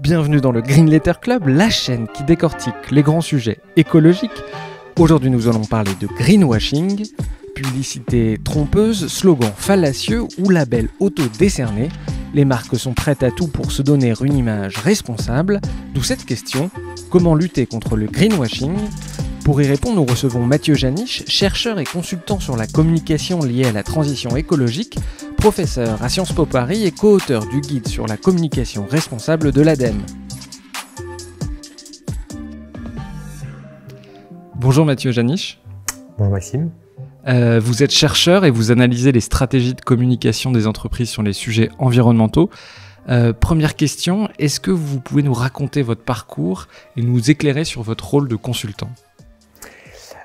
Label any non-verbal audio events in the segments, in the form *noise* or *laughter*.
Bienvenue dans le Green Letter Club, la chaîne qui décortique les grands sujets écologiques. Aujourd'hui, nous allons parler de greenwashing, publicité trompeuse, slogan fallacieux ou label auto décerné Les marques sont prêtes à tout pour se donner une image responsable, d'où cette question comment lutter contre le greenwashing pour y répondre, nous recevons Mathieu Janich, chercheur et consultant sur la communication liée à la transition écologique, professeur à Sciences Po Paris et co-auteur du guide sur la communication responsable de l'ADEME. Bonjour Mathieu Janiche. Bonjour Maxime. Euh, vous êtes chercheur et vous analysez les stratégies de communication des entreprises sur les sujets environnementaux. Euh, première question, est-ce que vous pouvez nous raconter votre parcours et nous éclairer sur votre rôle de consultant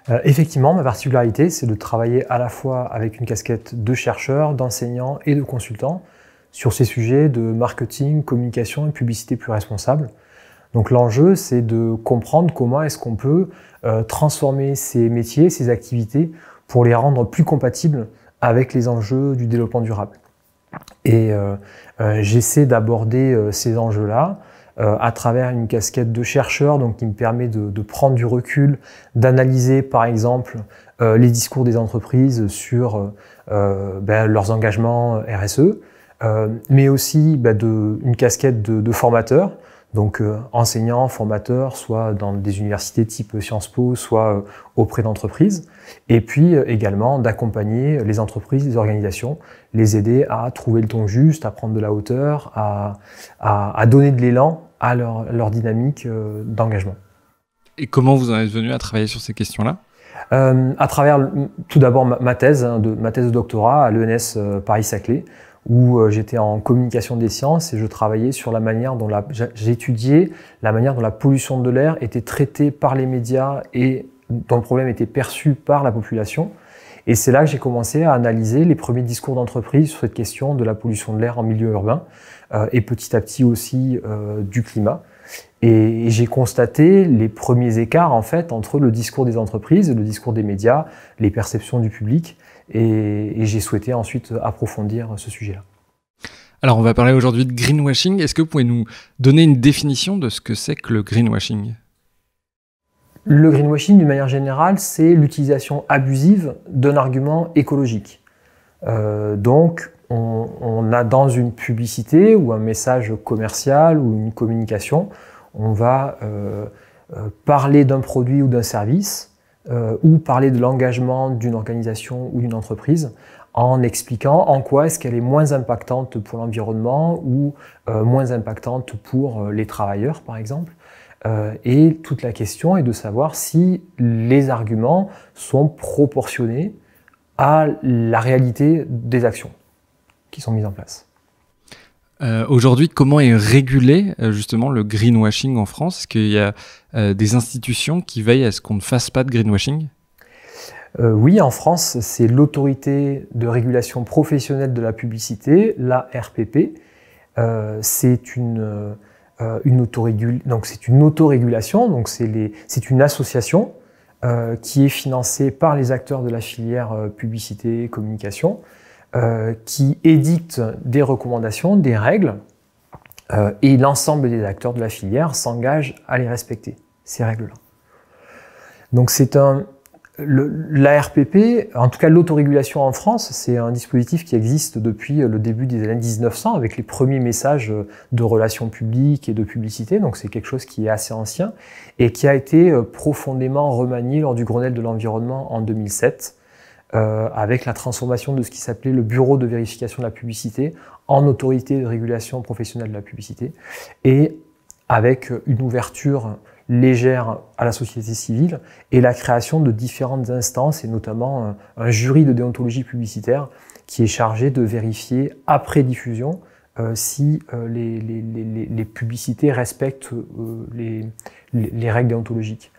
euh, effectivement, ma particularité, c'est de travailler à la fois avec une casquette de chercheur, d'enseignant et de consultant sur ces sujets de marketing, communication et publicité plus responsable. Donc l'enjeu, c'est de comprendre comment est-ce qu'on peut euh, transformer ces métiers, ces activités, pour les rendre plus compatibles avec les enjeux du développement durable. Et euh, j'essaie d'aborder ces enjeux-là euh, à travers une casquette de chercheur, donc qui me permet de, prendre du recul, d'analyser par exemple euh, les discours des entreprises sur euh, ben, leurs engagements RSE, mais aussi ben, une casquette de, de formateur donc euh, enseignants, formateurs, soit dans des universités type Sciences Po, soit euh, auprès d'entreprises. Et puis euh, également d'accompagner les entreprises, les organisations, les aider à trouver le ton juste, à prendre de la hauteur, à, donner de l'élan à leur, dynamique d'engagement. Et comment vous en êtes venu à travailler sur ces questions-là À travers tout d'abord ma, thèse, hein, de, ma thèse de doctorat à l'ENS Paris-Saclay, où euh, j'étais en communication des sciences et je travaillais sur la manière dont la, j'étudiais la manière dont la pollution de l'air était traitée par les médias et dont le problème était perçu par la population. Et c'est là que j'ai commencé à analyser les premiers discours d'entreprise sur cette question de la pollution de l'air en milieu urbain euh, et petit à petit aussi euh, du climat. Et, j'ai constaté les premiers écarts en fait entre le discours des entreprises, le discours des médias, les perceptions du public et, j'ai souhaité ensuite approfondir ce sujet-là. Alors on va parler aujourd'hui de greenwashing. Est-ce que vous pouvez nous donner une définition de ce que c'est que le greenwashing Le greenwashing, d'une manière générale, c'est l'utilisation abusive d'un argument écologique. Euh, donc on, a dans une publicité ou un message commercial ou une communication, on va euh, euh, parler d'un produit ou d'un service euh, ou parler de l'engagement d'une organisation ou d'une entreprise en expliquant en quoi est-ce qu'elle est moins impactante pour l'environnement ou euh, moins impactante pour euh, les travailleurs, par exemple. et toute la question est de savoir si les arguments sont proportionnés à la réalité des actions qui sont mises en place. Euh, aujourd'hui, comment est régulé euh, justement le greenwashing en France Est-ce qu'il y a euh, des institutions qui veillent à ce qu'on ne fasse pas de greenwashing Oui, en France, c'est l'autorité de régulation professionnelle de la publicité, la RPP. c'est une, une, autorégulation, donc c'est une association qui est financée par les acteurs de la filière publicité-communication. Euh, qui édicte des recommandations, des règles, euh, et l'ensemble des acteurs de la filière s'engagent à les respecter, ces règles-là. Donc c'est un... L'ARPP, en tout cas l'autorégulation en France, c'est un dispositif qui existe depuis le début des années 1900 avec les premiers messages de relations publiques et de publicité. Donc c'est quelque chose qui est assez ancien et qui a été euh, profondément remanié lors du Grenelle de l'environnement en 2007 euh, avec la transformation de ce qui s'appelait le Bureau de vérification de la publicité en autorité de régulation professionnelle de la publicité, et avec une ouverture légère à la société civile et la création de différentes instances et notamment euh, un, jury de déontologie publicitaire qui est chargé de vérifier après diffusion euh, si les, publicités respectent les, règles déontologiques.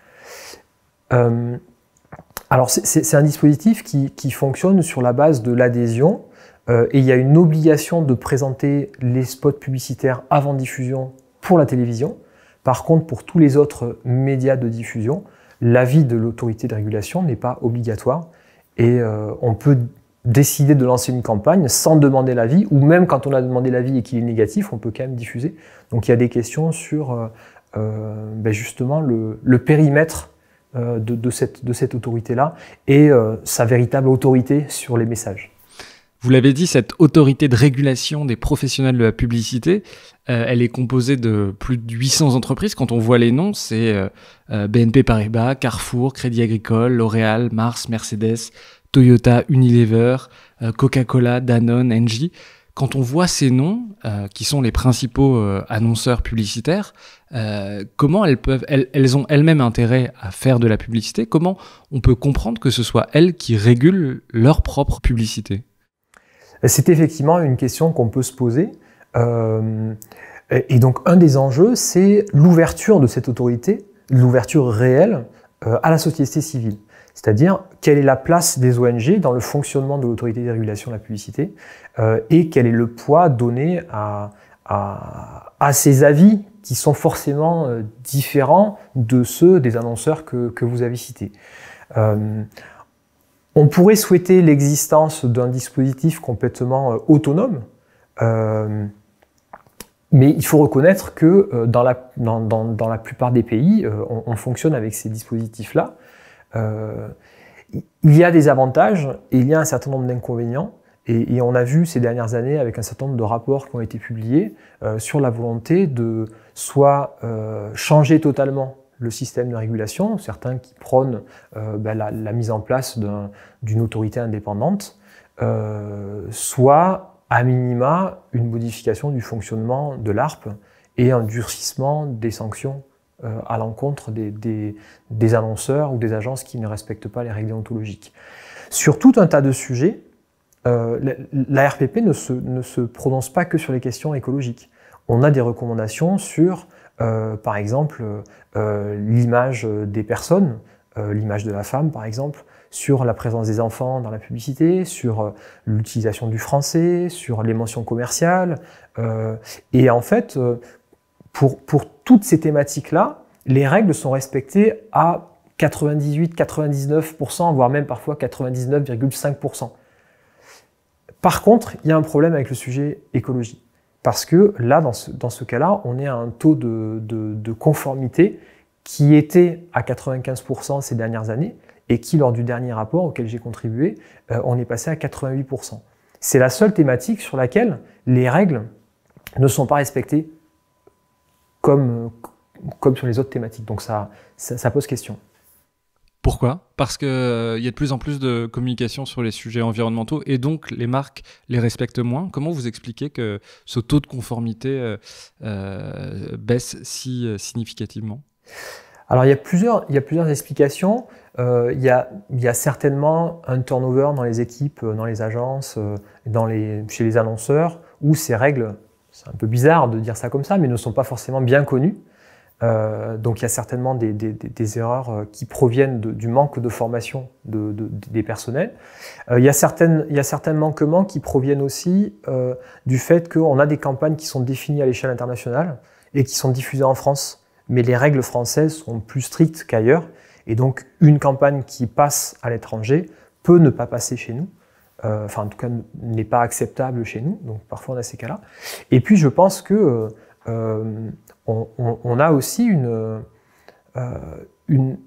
Alors c'est un dispositif qui, fonctionne sur la base de l'adhésion euh, et il y a une obligation de présenter les spots publicitaires avant diffusion pour la télévision. Par contre, pour tous les autres médias de diffusion, l'avis de l'autorité de régulation n'est pas obligatoire et euh, on peut décider de lancer une campagne sans demander l'avis, ou même quand on a demandé l'avis et qu'il est négatif, on peut quand même diffuser. Donc il y a des questions sur euh, ben justement le périmètre euh, de, cette, de cette autorité-là et euh, sa véritable autorité sur les messages. Vous l'avez dit, cette autorité de régulation des professionnels de la publicité, euh, elle est composée de plus de 800 entreprises. Quand on voit les noms, c'est BNP Paribas, Carrefour, Crédit Agricole, L'Oréal, Mars, Mercedes, Toyota, Unilever, Coca-Cola, Danone, Engie. Quand on voit ces noms, euh, qui sont les principaux euh, annonceurs publicitaires, euh, comment elles peuvent, elles, elles ont elles-mêmes intérêt à faire de la publicité Comment on peut comprendre que ce soit elles qui régulent leur propre publicité C'est effectivement une question qu'on peut se poser. et donc un des enjeux, c'est l'ouverture de cette autorité, l'ouverture réelle à la société civile c'est-à-dire quelle est la place des ONG dans le fonctionnement de l'autorité de régulation de la publicité euh, et quel est le poids donné à, ces avis qui sont forcément euh, différents de ceux des annonceurs que, vous avez cités. Euh, on pourrait souhaiter l'existence d'un dispositif complètement autonome. Mais il faut reconnaître que dans, la, plupart des pays, on fonctionne avec ces dispositifs-là. Euh, il y a des avantages et il y a un certain nombre d'inconvénients. Et, on a vu ces dernières années avec un certain nombre de rapports qui ont été publiés euh, sur la volonté de soit euh, changer totalement le système de régulation, certains qui prônent ben la, mise en place d'une autorité indépendante, soit à minima une modification du fonctionnement de l'ARP et un durcissement des sanctions euh, à l'encontre des, des, annonceurs ou des agences qui ne respectent pas les règles déontologiques. Sur tout un tas de sujets, euh, la, RPP ne se, prononce pas que sur les questions écologiques. On a des recommandations sur, euh, par exemple, l'image des personnes, l'image de la femme, par exemple, sur la présence des enfants dans la publicité, sur l'utilisation du français, sur les mentions commerciales. et en fait, pour, toutes ces thématiques-là, les règles sont respectées à 98, 99%, voire même parfois 99,5%. Par contre, il y a un problème avec le sujet écologie. Parce que là, dans ce, cas-là, on est à un taux de, conformité qui était à 95% ces dernières années et qui, lors du dernier rapport auquel j'ai contribué, euh, on est passé à 88%. C'est la seule thématique sur laquelle les règles ne sont pas respectées comme, euh, comme sur les autres thématiques. Donc ça, ça, pose question. Pourquoi Parce qu'il euh, y a de plus en plus de communication sur les sujets environnementaux et donc les marques les respectent moins. Comment vous expliquez que ce taux de conformité euh, baisse si significativement Alors il y a plusieurs, il plusieurs explications. Il y a, il, certainement un turnover dans les équipes, dans les agences, dans les, chez les annonceurs, où ces règles c'est un peu bizarre de dire ça comme ça, mais ne sont pas forcément bien connus. Euh, donc il y a certainement des, erreurs euh, qui proviennent du manque de formation des personnels. Euh, il, y a certaines, certains manquements qui proviennent aussi du fait qu'on a des campagnes qui sont définies à l'échelle internationale et qui sont diffusées en France. Mais les règles françaises sont plus strictes qu'ailleurs. Et donc une campagne qui passe à l'étranger peut ne pas passer chez nous. Euh, enfin en tout cas n'est pas acceptable chez nous, donc parfois on a ces cas-là. Et puis je pense que euh, euh, on, a aussi une, une,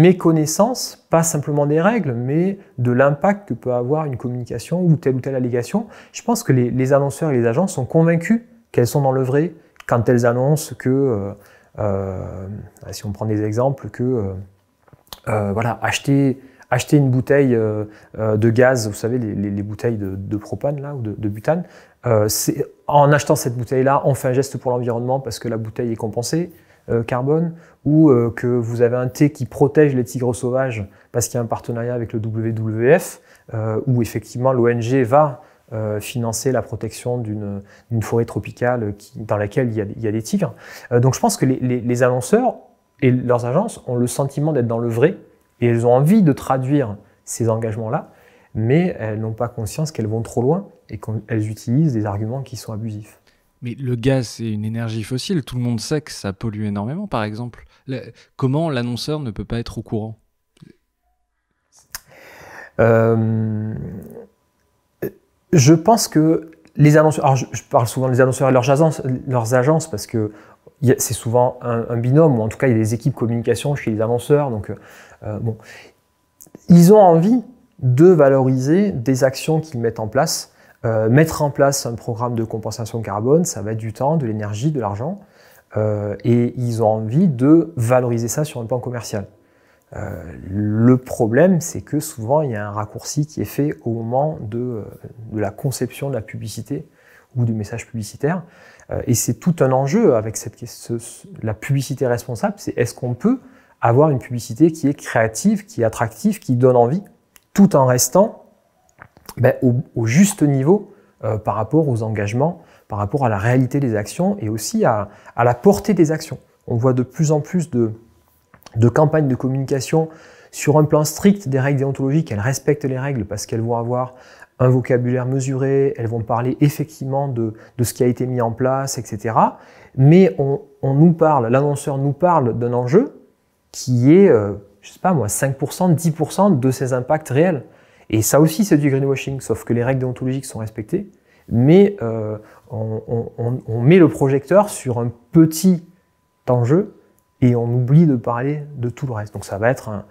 méconnaissance, pas simplement des règles, mais de l'impact que peut avoir une communication ou telle ou telle allégation. Je pense que les, annonceurs et les agents sont convaincus qu'elles sont dans le vrai quand elles annoncent que, si on prend des exemples, que voilà, acheter acheter une bouteille euh, euh, de gaz, vous savez, les, bouteilles de, propane là, ou de, butane, euh, en achetant cette bouteille-là, on fait un geste pour l'environnement parce que la bouteille est compensée carbone, ou que vous avez un thé qui protège les tigres sauvages parce qu'il y a un partenariat avec le WWF, où effectivement l'ONG va financer la protection d'une forêt tropicale dans laquelle il y a, des tigres. donc je pense que les, annonceurs et leurs agences ont le sentiment d'être dans le vrai et elles ont envie de traduire ces engagements-là, mais elles n'ont pas conscience qu'elles vont trop loin et qu'elles utilisent des arguments qui sont abusifs. Mais le gaz, c'est une énergie fossile. Tout le monde sait que ça pollue énormément, par exemple. comment l'annonceur ne peut pas être au courant euh, Je pense que les annonceurs, alors je, parle souvent des annonceurs et leurs agences parce que c'est souvent un, binôme, ou en tout cas, il y a des équipes communication chez les annonceurs. Donc, euh, euh, bon. Ils ont envie de valoriser des actions qu'ils mettent en place. Euh, mettre en place un programme de compensation carbone, ça va être du temps, de l'énergie, de l'argent. et ils ont envie de valoriser ça sur un plan commercial. le problème, c'est que souvent, il y a un raccourci qui est fait au moment de, de la conception de la publicité ou du message publicitaire. Euh, et c'est tout un enjeu avec cette, la publicité responsable, c'est est-ce qu'on peut avoir une publicité qui est créative, qui est attractive, qui donne envie, tout en restant ben, au, juste niveau euh, par rapport aux engagements, par rapport à la réalité des actions et aussi à, la portée des actions. On voit de plus en plus de, de campagnes de communication sur un plan strict des règles déontologiques, elles respectent les règles parce qu'elles vont avoir un vocabulaire mesuré, elles vont parler effectivement de, de ce qui a été mis en place, etc. Mais on, on nous parle, l'annonceur nous parle d'un enjeu qui est, euh, je sais pas moi, 5%, 10% de ses impacts réels. Et ça aussi, c'est du greenwashing, sauf que les règles déontologiques sont respectées, mais euh, on, on, on, met le projecteur sur un petit enjeu et on oublie de parler de tout le reste. Donc ça va être un,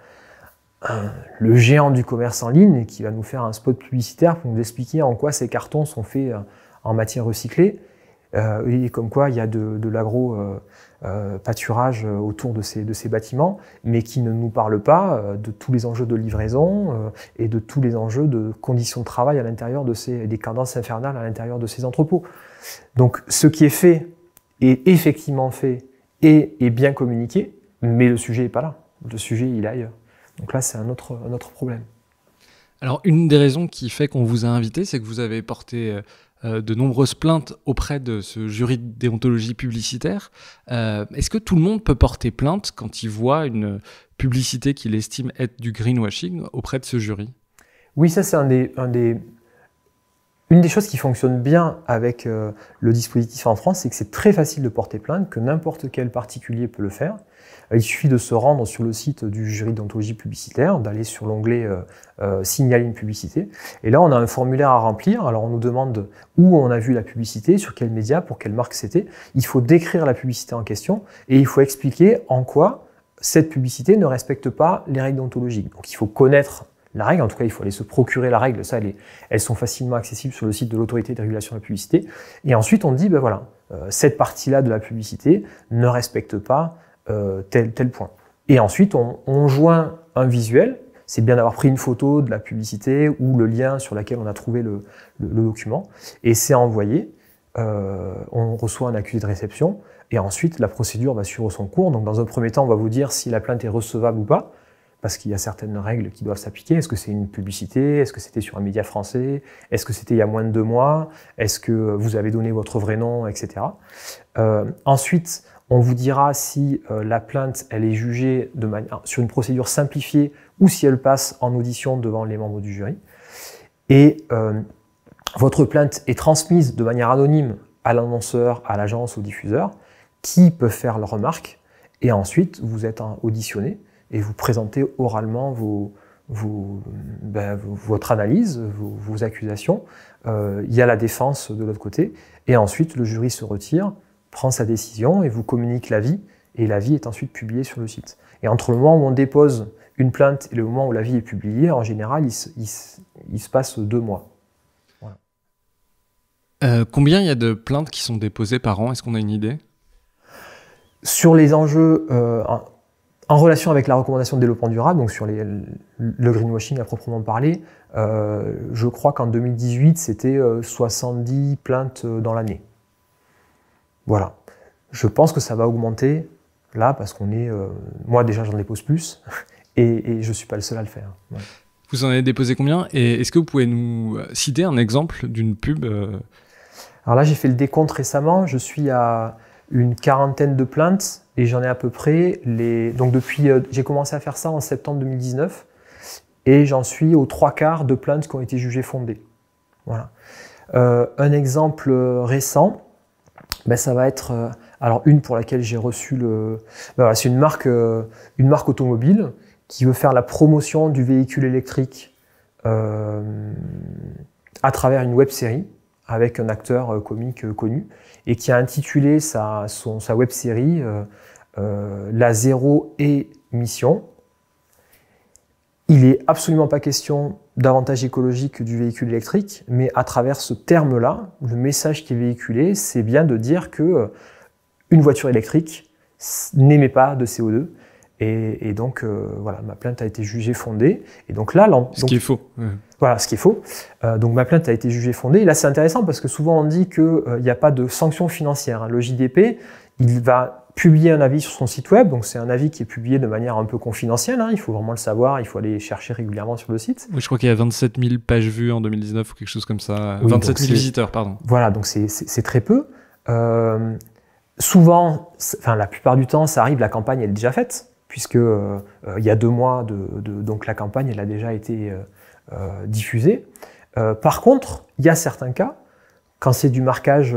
euh, le géant du commerce en ligne qui va nous faire un spot publicitaire pour nous expliquer en quoi ces cartons sont faits euh, en matière recyclée euh, et comme quoi il y a de, l'agro-pâturage autour de ces, de ces, bâtiments, mais qui ne nous parle pas de tous les enjeux de livraison et de tous les enjeux de conditions de travail à l'intérieur de ces, des cadences infernales à l'intérieur de ces entrepôts. Donc ce qui est fait est effectivement fait et est bien communiqué, mais le sujet n'est pas là. Le sujet, il est ailleurs. Donc là, c'est un autre, problème. Alors, une des raisons qui fait qu'on vous a invité, c'est que vous avez porté euh, euh, de nombreuses plaintes auprès de ce jury de déontologie publicitaire. Euh, est-ce que tout le monde peut porter plainte quand il voit une publicité qu'il estime être du greenwashing auprès de ce jury Oui, ça, c'est un une des choses qui fonctionne bien avec le dispositif en France, c'est que c'est très facile de porter plainte, que n'importe quel particulier peut le faire. Euh, il suffit de se rendre sur le site du jury d'ontologie publicitaire, d'aller sur l'onglet euh, euh, Signaler une publicité. Et là, on a un formulaire à remplir. Alors, on nous demande où on a vu la publicité, sur quel média, pour quelle marque c'était. Il faut décrire la publicité en question et il faut expliquer en quoi cette publicité ne respecte pas les règles d'ontologie. Donc, il faut connaître la règle. En tout cas, il faut aller se procurer la règle. Ça, elles sont facilement accessibles sur le site de l'autorité de régulation de la publicité. Et ensuite, on dit, ben voilà, cette partie-là de la publicité ne respecte pas euh, tel, tel point. Et ensuite, on, on joint un visuel. C'est bien d'avoir pris une photo de la publicité ou le lien sur lequel on a trouvé le, le, document. Et c'est envoyé. Euh, on reçoit un accusé de réception. Et ensuite, la procédure va suivre son cours. Donc, dans un premier temps, on va vous dire si la plainte est recevable ou pas, parce qu'il y a certaines règles qui doivent s'appliquer. Est-ce que c'est une publicité Est-ce que c'était sur un média français Est-ce que c'était il y a moins de deux mois Est-ce que vous avez donné votre vrai nom, etc. Euh, ensuite, on vous dira si euh, la plainte elle est jugée de sur une procédure simplifiée ou si elle passe en audition devant les membres du jury. Et euh, votre plainte est transmise de manière anonyme à l'annonceur, à l'agence, au diffuseur, qui peut faire leurs remarques. Et ensuite, vous êtes auditionné et vous présentez oralement ben, votre analyse, vos, accusations. Euh, il y a la défense de l'autre côté. Et ensuite, le jury se retire prend sa décision et vous communique l'avis, et l'avis est ensuite publié sur le site. Et entre le moment où on dépose une plainte et le moment où l'avis est publié, en général, il se, passe deux mois. Euh, combien il y a de plaintes qui sont déposées par an Est-ce qu'on a une idée Sur les enjeux euh, en relation avec la recommandation de développement durable, donc sur le greenwashing à proprement parler, euh, je crois qu'en 2018, c'était 70 plaintes dans l'année. Voilà. Je pense que ça va augmenter là parce qu'on est. Euh, moi déjà, j'en dépose plus *laughs* et, je ne suis pas le seul à le faire. Vous en avez déposé combien Et est-ce que vous pouvez nous euh, citer un exemple d'une pub euh, Alors là, j'ai fait le décompte récemment. Je suis à une quarantaine de plaintes et j'en ai à peu près les. Donc depuis, j'ai commencé à faire ça en septembre 2019 et j'en suis aux trois quarts de plaintes qui ont été jugées fondées. Voilà. un exemple récent, ben, ça va être euh, alors une pour laquelle j'ai reçu le. Ben, c'est une marque, euh, une marque automobile qui veut faire la promotion du véhicule électrique euh, à travers une web série avec un acteur comique connu et qui a intitulé sa, son, sa web série La zéro émission il n'est absolument pas question d'avantage écologique du véhicule électrique, mais à travers ce terme-là, le message qui est véhiculé, c'est bien de dire que euh, une voiture électrique n'émet pas de CO2. Et, donc, euh, voilà, ma plainte a été jugée fondée. Et donc là, ce qui est faux. Voilà, ce qui est faux. Euh, donc ma plainte a été jugée fondée. Et là, c'est intéressant parce que souvent on dit qu'il n'y a pas de sanctions financières hein. Le JDP, il va publier un avis sur son site web. Donc c'est un avis qui est publié de manière un peu confidentielle. Hein. Il faut vraiment le savoir. Il faut aller chercher régulièrement sur le site. Oui, je crois qu'il y a 27 000 pages vues en 2019 ou quelque chose comme ça. 27 000 visiteurs, pardon. Voilà, donc c'est très peu. Euh, souvent, enfin la plupart du temps, ça arrive. La campagne est déjà faite puisque euh, euh, il y a deux mois de, donc la campagne elle a déjà été diffusée. par contre, il y a certains cas quand c'est du marquage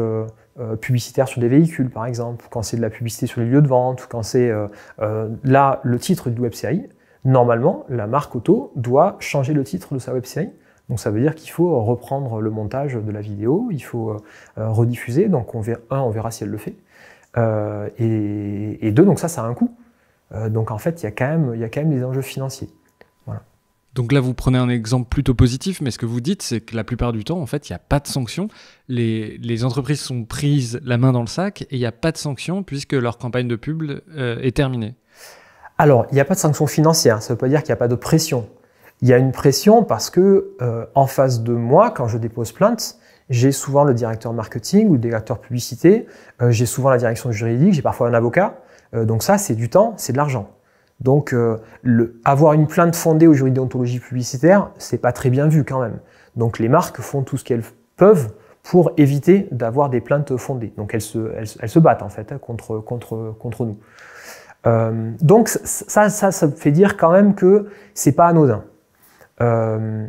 euh, publicitaire sur des véhicules, par exemple, quand c'est de la publicité sur les lieux de vente, quand c'est euh, euh, là le titre du web série, normalement, la marque auto doit changer le titre de sa web série. Donc ça veut dire qu'il faut reprendre le montage de la vidéo, il faut rediffuser. Donc on verra, on verra si elle le fait. Et, deux, donc ça, ça a un coût. donc en fait, il quand même, il y a quand même des enjeux financiers. Donc là, vous prenez un exemple plutôt positif, mais ce que vous dites, c'est que la plupart du temps, en fait, il n'y a pas de sanctions. Les, entreprises sont prises la main dans le sac et il n'y a pas de sanctions puisque leur campagne de pub euh, est terminée. Alors, il n'y a pas de sanctions financières. Ça ne veut pas dire qu'il n'y a pas de pression. Il y a une pression parce que euh, en face de moi, quand je dépose plainte, j'ai souvent le directeur marketing ou le directeur publicité, euh, j'ai souvent la direction juridique, j'ai parfois un avocat. donc ça, c'est du temps, c'est de l'argent. Donc, euh, avoir une plainte fondée aux d'ontologie publicitaire, c'est pas très bien vu quand même. Donc, les marques font tout ce qu'elles peuvent pour éviter d'avoir des plaintes fondées. Donc, elles se, battent en fait hein, contre, nous. Euh, donc, ça, ça, fait dire quand même que c'est pas anodin. Euh,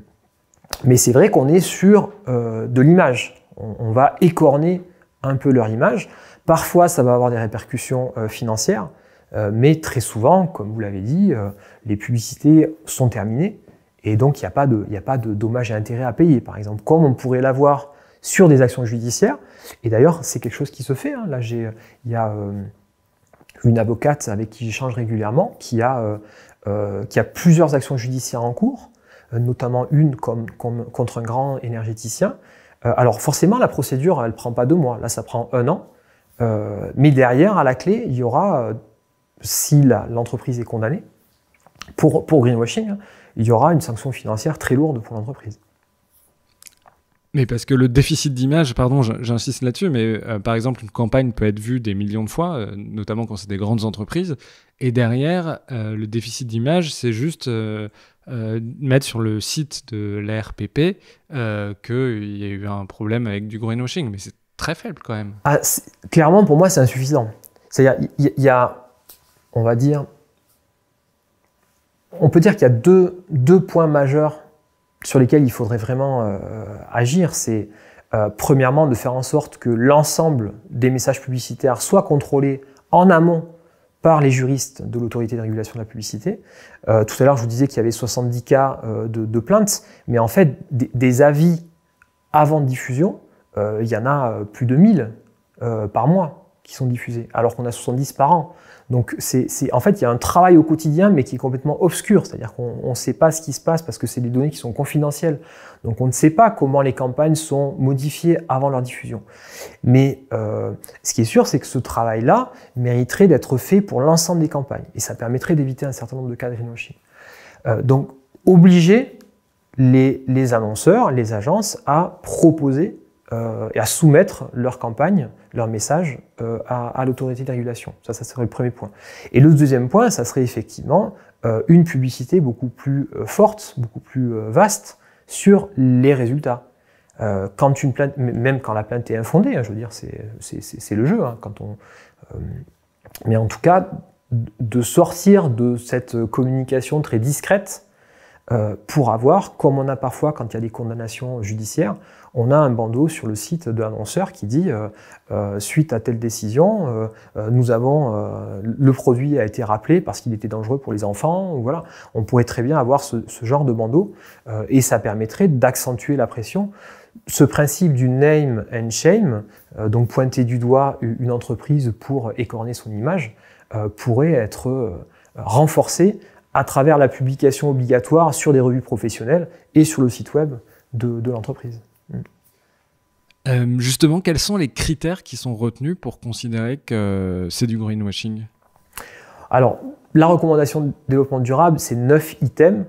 mais c'est vrai qu'on est sur de l'image. on, va écorner un peu leur image. Parfois, ça va avoir des répercussions financières. Euh, mais très souvent, comme vous l'avez dit, euh, les publicités sont terminées et donc il n'y a pas de, de dommages et intérêts à payer, par exemple, comme on pourrait l'avoir sur des actions judiciaires. Et d'ailleurs, c'est quelque chose qui se fait. Hein. Là, euh, il y a une avocate avec qui j'échange régulièrement qui a, qui a plusieurs actions judiciaires en cours, notamment une comme, contre un grand énergéticien. alors forcément, la procédure, elle ne prend pas deux mois. Là, ça prend un an. mais derrière, à la clé, il y aura si l'entreprise est condamnée, pour, pour greenwashing, hein, il y aura une sanction financière très lourde pour l'entreprise. Mais parce que le déficit d'image, pardon, j'insiste là-dessus, mais euh, par exemple, une campagne peut être vue des millions de fois, euh, notamment quand c'est des grandes entreprises, et derrière, euh, le déficit d'image, c'est juste mettre sur le site de l'ARPP qu'il y a eu un problème avec du greenwashing, mais c'est très faible quand même. Ah, clairement, pour moi, c'est insuffisant. C'est-à-dire, il y, a on va dire, on peut dire qu'il y a deux, deux, points majeurs sur lesquels il faudrait vraiment euh, agir. C'est euh, premièrement de faire en sorte que l'ensemble des messages publicitaires soient contrôlés en amont par les juristes de l'autorité de régulation de la publicité. Euh, tout à l'heure, je vous disais qu'il y avait 70 cas de, plaintes, mais en fait, des, des avis avant diffusion, il y en a plus de 1000 par mois qui sont diffusés, alors qu'on a 70 par an. Donc, c'est, en fait, il y a un travail au quotidien, mais qui est complètement obscur. C'est-à-dire qu'on ne sait pas ce qui se passe parce que c'est des données qui sont confidentielles. Donc, on ne sait pas comment les campagnes sont modifiées avant leur diffusion. Mais euh, ce qui est sûr, c'est que ce travail-là mériterait d'être fait pour l'ensemble des campagnes. Et ça permettrait d'éviter un certain nombre de cas de euh, donc, obliger les, annonceurs, les agences à proposer euh, et à soumettre leurs campagnes leur message euh, à, l'autorité de régulation. Ça, ça serait le premier point. Et le deuxième point, ça serait effectivement euh, une publicité beaucoup plus euh, forte, beaucoup plus vaste sur les résultats. quand une plainte, même quand la plainte est infondée, hein, je veux dire, c'est le jeu. Hein, quand on, mais en tout cas, de sortir de cette communication très discrète pour avoir, comme on a parfois quand il y a des condamnations judiciaires, on a un bandeau sur le site de l'annonceur qui dit euh, euh, suite à telle décision, euh, nous avons le produit a été rappelé parce qu'il était dangereux pour les enfants. voilà, on pourrait très bien avoir ce, genre de bandeau et ça permettrait d'accentuer la pression ce principe du name and shame, donc pointer du doigt une entreprise pour écorner son image, pourrait être renforcé à travers la publication obligatoire sur des revues professionnelles et sur le site web de l'entreprise. Euh, justement, quels sont les critères qui sont retenus pour considérer que c'est du greenwashing Alors, la recommandation de développement durable, c'est 9 items.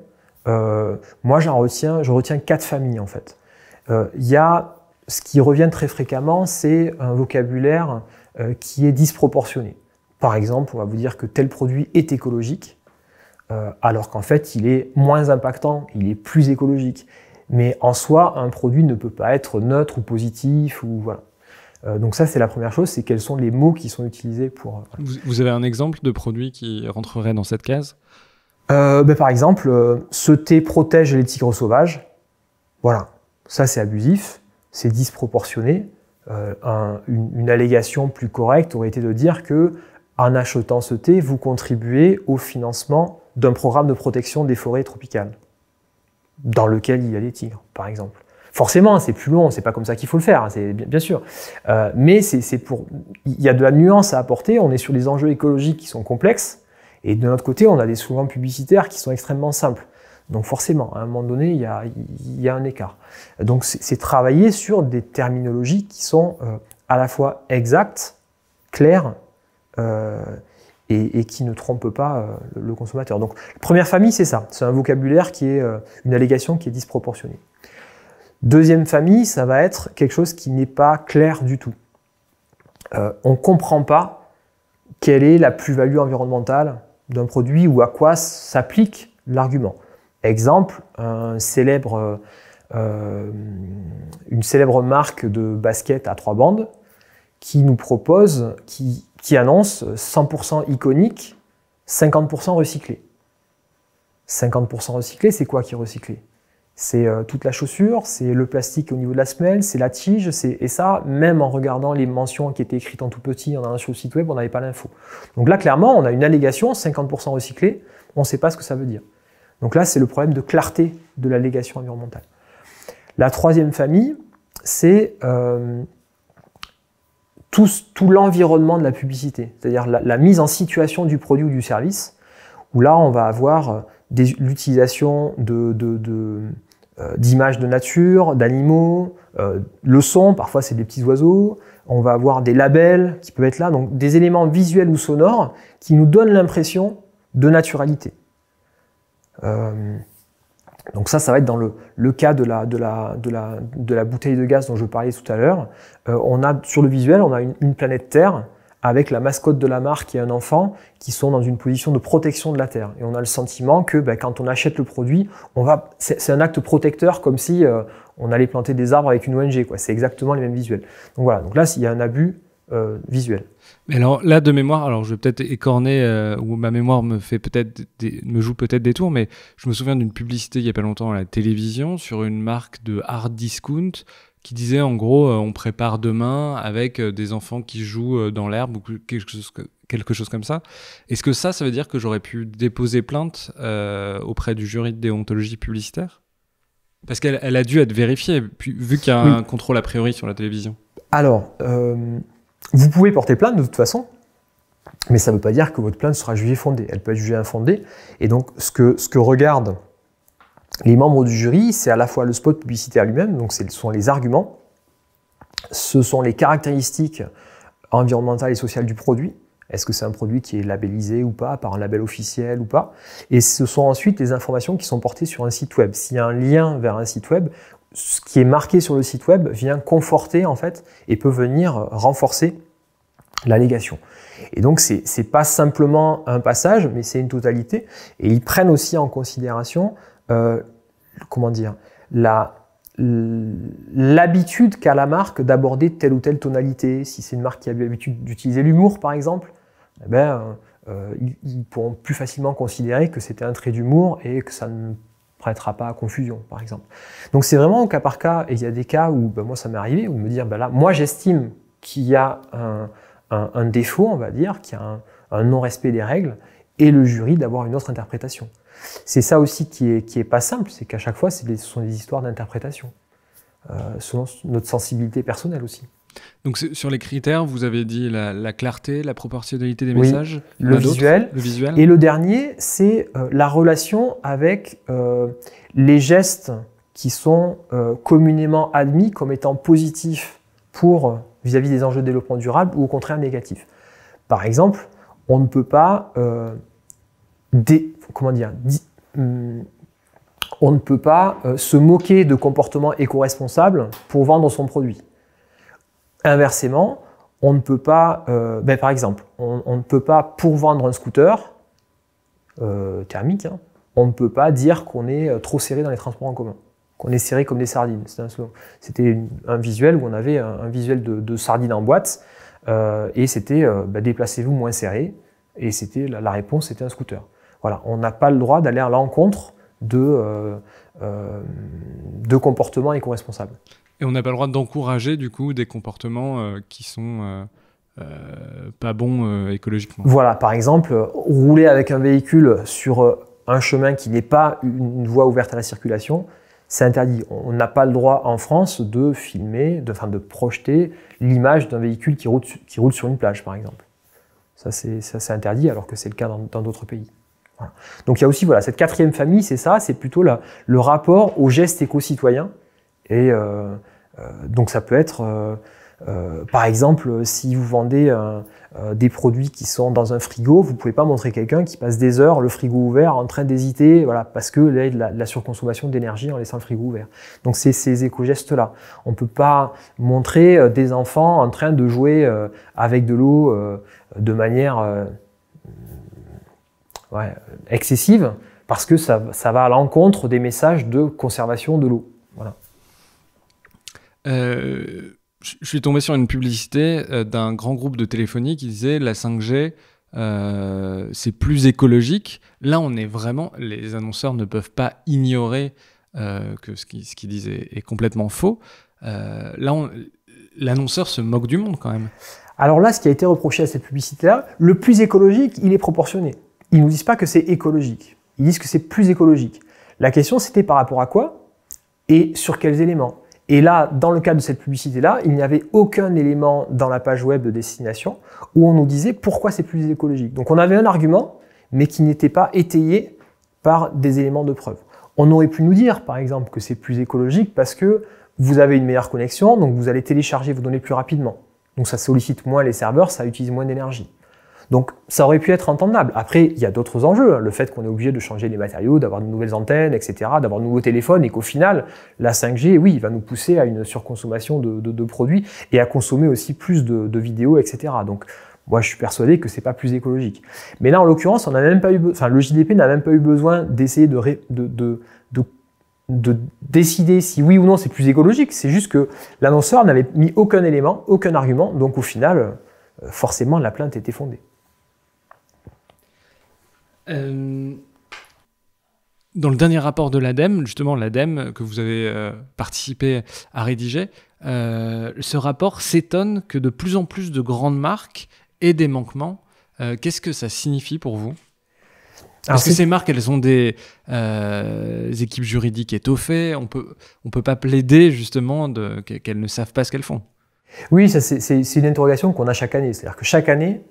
Euh, moi, j'en retiens, je retiens quatre familles en fait. Il euh, y a ce qui revient très fréquemment, c'est un vocabulaire qui est disproportionné. Par exemple, on va vous dire que tel produit est écologique, alors qu'en fait, il est moins impactant, il est plus écologique. Mais en soi, un produit ne peut pas être neutre ou positif ou voilà. Euh, donc ça, c'est la première chose, c'est quels sont les mots qui sont utilisés pour. Euh, vous, avez un exemple de produit qui rentrerait dans cette case euh, ben, Par exemple, ce thé protège les tigres sauvages. Voilà, ça c'est abusif, c'est disproportionné. une, une, allégation plus correcte aurait été de dire que, en achetant ce thé, vous contribuez au financement d'un programme de protection des forêts tropicales dans lequel il y a des tigres, par exemple. Forcément, c'est plus long, c'est pas comme ça qu'il faut le faire, hein, c'est bien, sûr. Euh, mais c'est pour, il y a de la nuance à apporter. On est sur des enjeux écologiques qui sont complexes, et de notre côté, on a des slogans publicitaires qui sont extrêmement simples. Donc forcément, à un moment donné, il y a, il y a un écart. Donc c'est travailler sur des terminologies qui sont euh, à la fois exactes, claires. Euh, et, qui ne trompe pas euh, le, consommateur. Donc, première famille, c'est ça. C'est un vocabulaire qui est euh, une allégation qui est disproportionnée. Deuxième famille, ça va être quelque chose qui n'est pas clair du tout. Euh, on ne comprend pas quelle est la plus-value environnementale d'un produit ou à quoi s'applique l'argument. Exemple, célèbre, une célèbre marque de basket à trois bandes qui nous propose, qui qui annonce 100% iconique, 50% recyclé. 50% recyclé, c'est quoi qui est recyclé C'est euh, toute la chaussure, c'est le plastique au niveau de la semelle, c'est la tige, c'est et ça, même en regardant les mentions qui étaient écrites en tout petit, en allant sur le site web, on n'avait pas l'info. Donc là, clairement, on a une allégation, 50% recyclé, on ne sait pas ce que ça veut dire. Donc là, c'est le problème de clarté de l'allégation environnementale. La troisième famille, c'est euh, tout, tout l'environnement de la publicité, c'est-à-dire la, mise en situation du produit ou du service, où là, on va avoir euh, l'utilisation de, de euh, d'images de nature, d'animaux, euh, le son, parfois c'est des petits oiseaux, on va avoir des labels qui peuvent être là, donc des éléments visuels ou sonores qui nous donnent l'impression de naturalité. Donc ça, ça va être dans le, cas de la, bouteille de gaz dont je parlais tout à l'heure. Euh, on a sur le visuel, on a une, planète Terre avec la mascotte de la marque et un enfant qui sont dans une position de protection de la Terre. Et on a le sentiment que ben, quand on achète le produit, c'est un acte protecteur comme si euh, on allait planter des arbres avec une ONG. Quoi. C'est exactement les mêmes visuels. Donc voilà, donc là, il y a un abus euh, visuel alors là, de mémoire, alors je vais peut-être écorner, euh, ou ma mémoire me, fait peut-être me joue peut-être des tours, mais je me souviens d'une publicité il n'y a pas longtemps à la télévision sur une marque de hard discount qui disait en gros euh, on prépare demain avec euh, des enfants qui jouent dans l'herbe ou quelque chose, comme ça. Est-ce que ça, ça veut dire que j'aurais pu déposer plainte auprès du jury de déontologie publicitaire Parce qu'elle a dû être vérifiée, vu qu'il y a un contrôle a priori sur la télévision. Alors, vous pouvez porter plainte de toute façon, mais ça ne veut pas dire que votre plainte sera jugée fondée. Elle peut être jugée infondée. Et donc, ce que, ce que regardent les membres du jury, c'est à la fois le spot publicitaire lui-même, donc ce sont les arguments, ce sont les caractéristiques environnementales et sociales du produit. Est-ce que c'est un produit qui est labellisé ou pas, par un label officiel ou pas Et ce sont ensuite les informations qui sont portées sur un site web. S'il y a un lien vers un site web ce qui est marqué sur le site web vient conforter en fait et peut venir renforcer l'allégation. Et donc c'est pas simplement un passage, mais c'est une totalité. Et ils prennent aussi en considération, euh, comment dire, la l'habitude qu'a la marque d'aborder telle ou telle tonalité. Si c'est une marque qui a l'habitude d'utiliser l'humour, par exemple, eh ben, euh, ils pourront plus facilement considérer que c'était un trait d'humour et que ça ne prêtera pas à confusion, par exemple. Donc c'est vraiment au cas par cas, et il y a des cas où, ben, moi ça m'est arrivé, où me dire, ben là, moi j'estime qu'il y a un, défaut, on va dire, qu'il y a un, non-respect des règles, et le jury d'avoir une autre interprétation. C'est ça aussi qui est, qui est pas simple, c'est qu'à chaque fois, ce sont des histoires d'interprétation, euh, selon notre sensibilité personnelle aussi. Donc sur les critères, vous avez dit la, clarté, la proportionnalité des messages, le visuel, Et le dernier, c'est euh, la relation avec euh, les gestes qui sont euh, communément admis comme étant positifs pour vis-à-vis des enjeux de développement durable ou au contraire négatifs. Par exemple, on ne peut pas comment dire, hmm, on ne peut pas se moquer de comportements éco-responsables pour vendre son produit. Inversement, on ne peut pas, euh, ben, par exemple, on, ne peut pas pour vendre un scooter euh, thermique, hein, on ne peut pas dire qu'on est euh, trop serré dans les transports en commun, qu'on est serré comme des sardines. C'était un, visuel où on avait un, visuel de, sardines en boîte et c'était ben, déplacez-vous moins serré et c'était la, réponse était un scooter. Voilà, on n'a pas le droit d'aller à l'encontre de, de comportements éco-responsables. Et on n'a pas le droit d'encourager du coup des comportements euh, qui sont euh, euh, pas bons écologiquement. Voilà, par exemple, rouler avec un véhicule sur un chemin qui n'est pas une voie ouverte à la circulation, c'est interdit. On n'a pas le droit en France de filmer, de, de projeter l'image d'un véhicule qui roule, qui roule sur une plage, par exemple. Ça, c'est interdit, alors que c'est le cas dans d'autres pays. Donc il y a aussi voilà, cette quatrième famille, c'est ça, c'est plutôt le rapport au geste éco-citoyen et, euh, donc ça peut être, euh, euh, par exemple, si vous vendez des produits qui sont dans un frigo, vous ne pouvez pas montrer quelqu'un qui passe des heures le frigo ouvert en train d'hésiter, voilà, parce que y a de la, surconsommation d'énergie en laissant le frigo ouvert. Donc c'est ces éco-gestes-là. On peut pas montrer des enfants en train de jouer avec de l'eau de manière excessive parce que ça va à l'encontre des messages de conservation de l'eau. Euh, je suis tombé sur une publicité euh, d'un grand groupe de téléphonie qui disait la 5G, euh, c'est plus écologique. Là, on est vraiment. Les annonceurs ne peuvent pas ignorer que ce qu'ils ce disent est, complètement faux. là, l'annonceur se moque du monde quand même. Alors là, ce qui a été reproché à cette publicité-là, le plus écologique, il est proportionné. Ils ne nous disent pas que c'est écologique. Ils disent que c'est plus écologique. La question, c'était par rapport à quoi et sur quels éléments et là, dans le cas de cette publicité-là, il n'y avait aucun élément dans la page web de destination où on nous disait pourquoi c'est plus écologique. Donc on avait un argument, mais qui n'était pas étayé par des éléments de preuve. On aurait pu nous dire, par exemple, que c'est plus écologique parce que vous avez une meilleure connexion, donc vous allez télécharger vos données plus rapidement. Donc ça sollicite moins les serveurs, ça utilise moins d'énergie. Donc ça aurait pu être entendable. Après, il y a d'autres enjeux. Hein. Le fait qu'on est obligé de changer les matériaux, d'avoir de nouvelles antennes, etc., d'avoir de nouveaux téléphones, et qu'au final, la 5G, oui, va nous pousser à une surconsommation de, produits et à consommer aussi plus de, vidéos, etc. Donc moi, je suis persuadé que c'est pas plus écologique. Mais là, en l'occurrence, on n'a même pas eu, enfin, le JDP n'a même pas eu besoin d'essayer de, de, de, de, décider si oui ou non c'est plus écologique. C'est juste que l'annonceur n'avait mis aucun élément, aucun argument. Donc, au final, euh, forcément, la plainte était fondée. Euh, dans le dernier rapport de l'ADEME, justement l'ADEME que vous avez euh, participé à rédiger, euh, ce rapport s'étonne que de plus en plus de grandes marques aient des manquements. Qu'est-ce que ça signifie pour vous parce que ces marques, elles ont des équipes juridiques étoffées. On peut, on peut pas plaider justement qu'elles ne savent pas ce qu'elles font. Oui, c'est une interrogation qu'on a chaque année. C'est-à-dire que chaque année,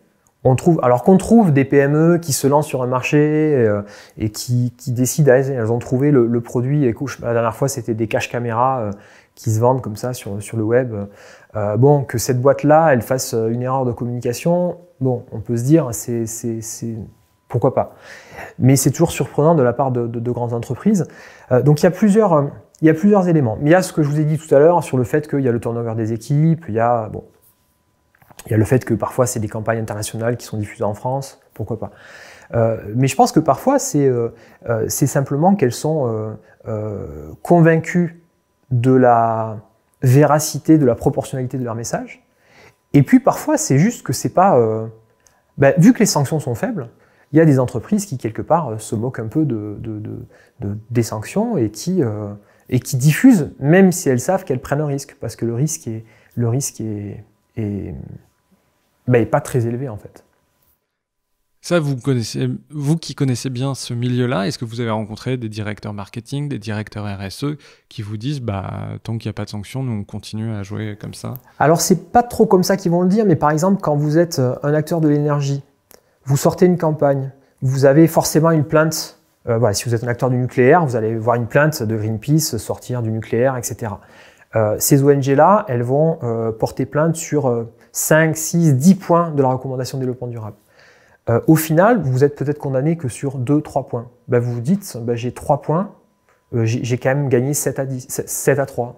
on trouve, alors qu'on trouve des PME qui se lancent sur un marché euh, et qui, qui décident, ah, elles, ont trouvé le, produit. Et la dernière fois, c'était des caches caméras euh, qui se vendent comme ça sur, sur le web. Euh, bon, que cette boîte-là, elle fasse une erreur de communication, bon, on peut se dire, c'est, c'est, pourquoi pas. Mais c'est toujours surprenant de la part de, grandes entreprises. donc il y a plusieurs, il y a plusieurs éléments. Mais il y a ce que je vous ai dit tout à l'heure sur le fait qu'il y a le turnover des équipes, il y a bon, il y a le fait que parfois c'est des campagnes internationales qui sont diffusées en France, pourquoi pas. Euh, mais je pense que parfois c'est euh, euh simplement qu'elles sont euh, convaincues de la véracité, de la proportionnalité de leur message. Et puis parfois c'est juste que c'est pas... Bah, vu que les sanctions sont faibles, il y a des entreprises qui quelque part se moquent un peu de, des sanctions et qui, et qui diffusent, même si elles savent qu'elles prennent un risque, parce que le risque est... Le risque est, est ben, pas très élevé en fait. Ça, vous, connaissez, vous qui connaissez bien ce milieu-là, est-ce que vous avez rencontré des directeurs marketing, des directeurs RSE qui vous disent, bah, tant qu'il n'y a pas de sanctions, nous on continue à jouer comme ça Alors, c'est pas trop comme ça qu'ils vont le dire, mais par exemple, quand vous êtes euh, un acteur de l'énergie, vous sortez une campagne, vous avez forcément une plainte. Euh, si vous êtes un acteur du nucléaire, vous allez voir une plainte de Greenpeace sortir du nucléaire, etc. Euh, ces ONG-là, elles vont porter plainte sur 5, 6, 10 points de la recommandation de développement durable. Euh, au final, vous êtes peut-être condamné que sur 2, 3 points. Bah, vous vous dites, bah, j'ai 3 points, euh, j'ai quand même gagné 7 à, 7 à 3.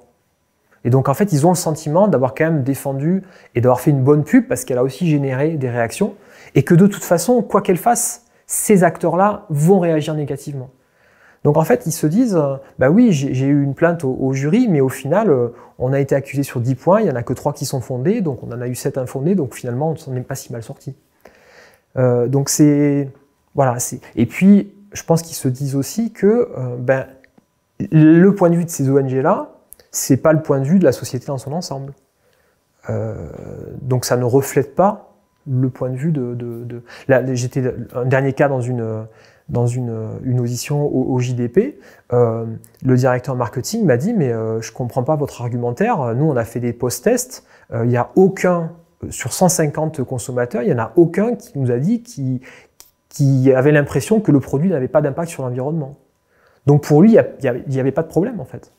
Et donc, en fait, ils ont le sentiment d'avoir quand même défendu et d'avoir fait une bonne pub parce qu'elle a aussi généré des réactions et que de toute façon, quoi qu'elle fasse, ces acteurs-là vont réagir négativement. Donc en fait, ils se disent, euh, bah oui, j'ai eu une plainte au, jury, mais au final, euh, on a été accusé sur 10 points, il n'y en a que 3 qui sont fondés, donc on en a eu 7 infondés, donc finalement, on ne s'en est pas si mal sorti. Euh, donc c'est... Voilà, Et puis, je pense qu'ils se disent aussi que ben, le point de vue de ces ONG-là, c'est pas le point de vue de la société dans son ensemble. donc ça ne reflète pas le point de vue de... de... j'étais un dernier cas dans une dans une, euh, une audition au, JDP, euh, le directeur marketing m'a dit mais euh, je comprends pas votre argumentaire. Nous on a fait des post-tests, euh, il n'y a aucun euh, sur 150 consommateurs, il y en a aucun qui nous a dit qui, qui avait l'impression que le produit n'avait pas d'impact sur l'environnement. Donc pour lui, il n'y avait pas de problème en fait.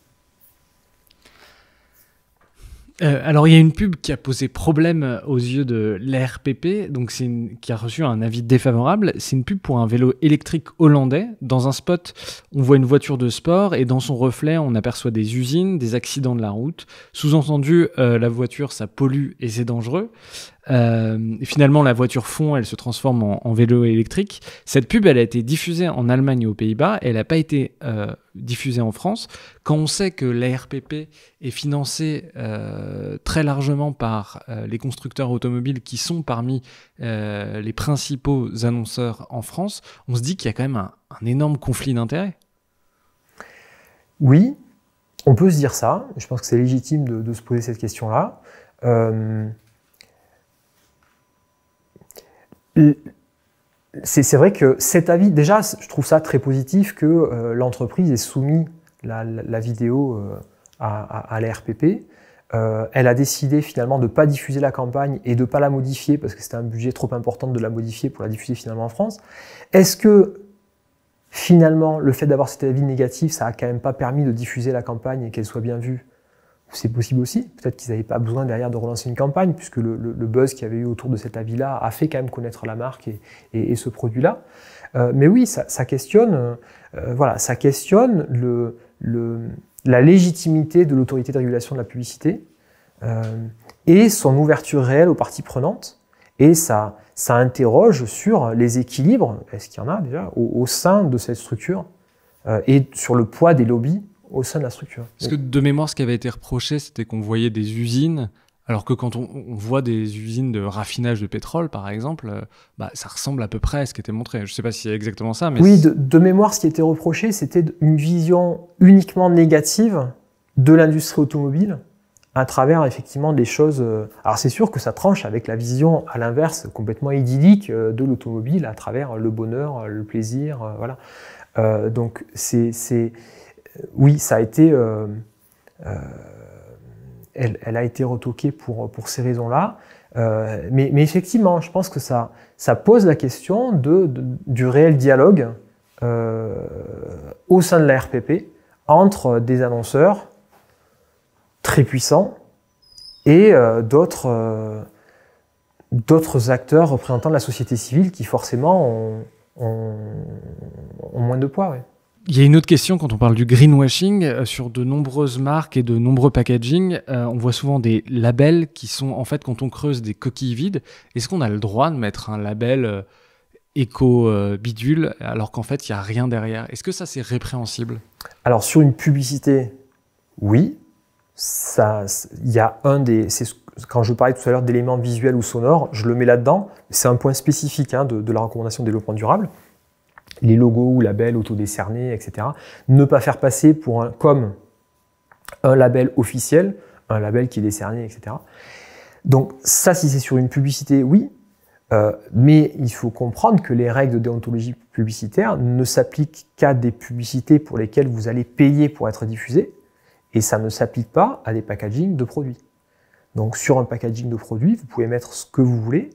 Euh, alors il y a une pub qui a posé problème euh, aux yeux de l'ARPP, donc c'est une... qui a reçu un avis défavorable. C'est une pub pour un vélo électrique hollandais. Dans un spot, on voit une voiture de sport et dans son reflet, on aperçoit des usines, des accidents de la route. Sous-entendu, euh, la voiture ça pollue et c'est dangereux. Euh, finalement, la voiture fond, elle se transforme en, vélo électrique. Cette pub, elle a été diffusée en Allemagne et aux Pays-Bas. Elle n'a pas été euh, diffusée en France. Quand on sait que l'ARPP est financée euh, très largement par euh, les constructeurs automobiles qui sont parmi les principaux annonceurs en France, on se dit qu'il y a quand même un, énorme conflit d'intérêts. Oui, on peut se dire ça. Je pense que c'est légitime de, de, se poser cette question-là. c'est vrai que cet avis, déjà, je trouve ça très positif que euh, l'entreprise ait soumis la, vidéo euh, à, à, la euh, elle a décidé finalement de ne pas diffuser la campagne et de pas la modifier parce que c'était un budget trop important de la modifier pour la diffuser finalement en France. Est-ce que finalement le fait d'avoir cet avis négatif, ça a quand même pas permis de diffuser la campagne et qu'elle soit bien vue c'est possible aussi. Peut-être qu'ils n'avaient pas besoin derrière de relancer une campagne, puisque le, buzz qu'il y avait eu autour de cet avis-là a fait quand même connaître la marque et, ce produit-là. Euh, mais oui, ça, questionne, euh, euh, voilà, ça questionne la légitimité de l'autorité de régulation de la publicité et son ouverture réelle aux parties prenantes. Et ça, ça interroge sur les équilibres, est-ce qu'il y en a déjà, au, au sein de cette structure et sur le poids des lobbies au sein de la structure. Parce que de mémoire, ce qui avait été reproché, c'était qu'on voyait des usines, alors que quand on, voit des usines de raffinage de pétrole, par exemple, euh, bah, ça ressemble à peu près à ce qui était montré. Je ne sais pas si c'est exactement ça, mais... Oui, de, mémoire, ce qui était reproché, c'était une vision uniquement négative de l'industrie automobile à travers effectivement des choses. Euh, alors c'est sûr que ça tranche avec la vision à l'inverse complètement idyllique euh, de l'automobile à travers le bonheur, le plaisir, voilà. donc c'est oui, ça a été. Euh, euh, elle, a été retoquée pour, pour ces raisons-là. Euh, mais, effectivement, je pense que ça, ça pose la question de, du réel dialogue au sein de la RPP entre des annonceurs très puissants et d'autres d'autres acteurs représentant de la société civile qui forcément ont, moins de poids. Il y a une autre question quand on parle du greenwashing. Euh, sur de nombreuses marques et de nombreux packaging, euh, on voit souvent des labels qui sont, en fait, quand on creuse des coquilles vides, est-ce qu'on a le droit de mettre un label euh, éco-bidule alors qu'en fait, il n'y a rien derrière Est-ce que ça, c'est répréhensible Alors, sur une publicité, oui. il y un des. Quand je parlais tout à l'heure d'éléments visuels ou sonores, je le mets là-dedans. C'est un point spécifique hein, de, de la recommandation développement durable les logos ou labels auto-décernés, etc. Ne pas faire passer pour un, comme un label officiel, un label qui est décerné, etc. Donc ça, si c'est sur une publicité, oui, euh, mais il faut comprendre que les règles de déontologie publicitaire ne s'appliquent qu'à des publicités pour lesquelles vous allez payer pour être diffusé, et ça ne s'applique pas à des packagings de produits. Donc sur un packaging de produits, vous pouvez mettre ce que vous voulez.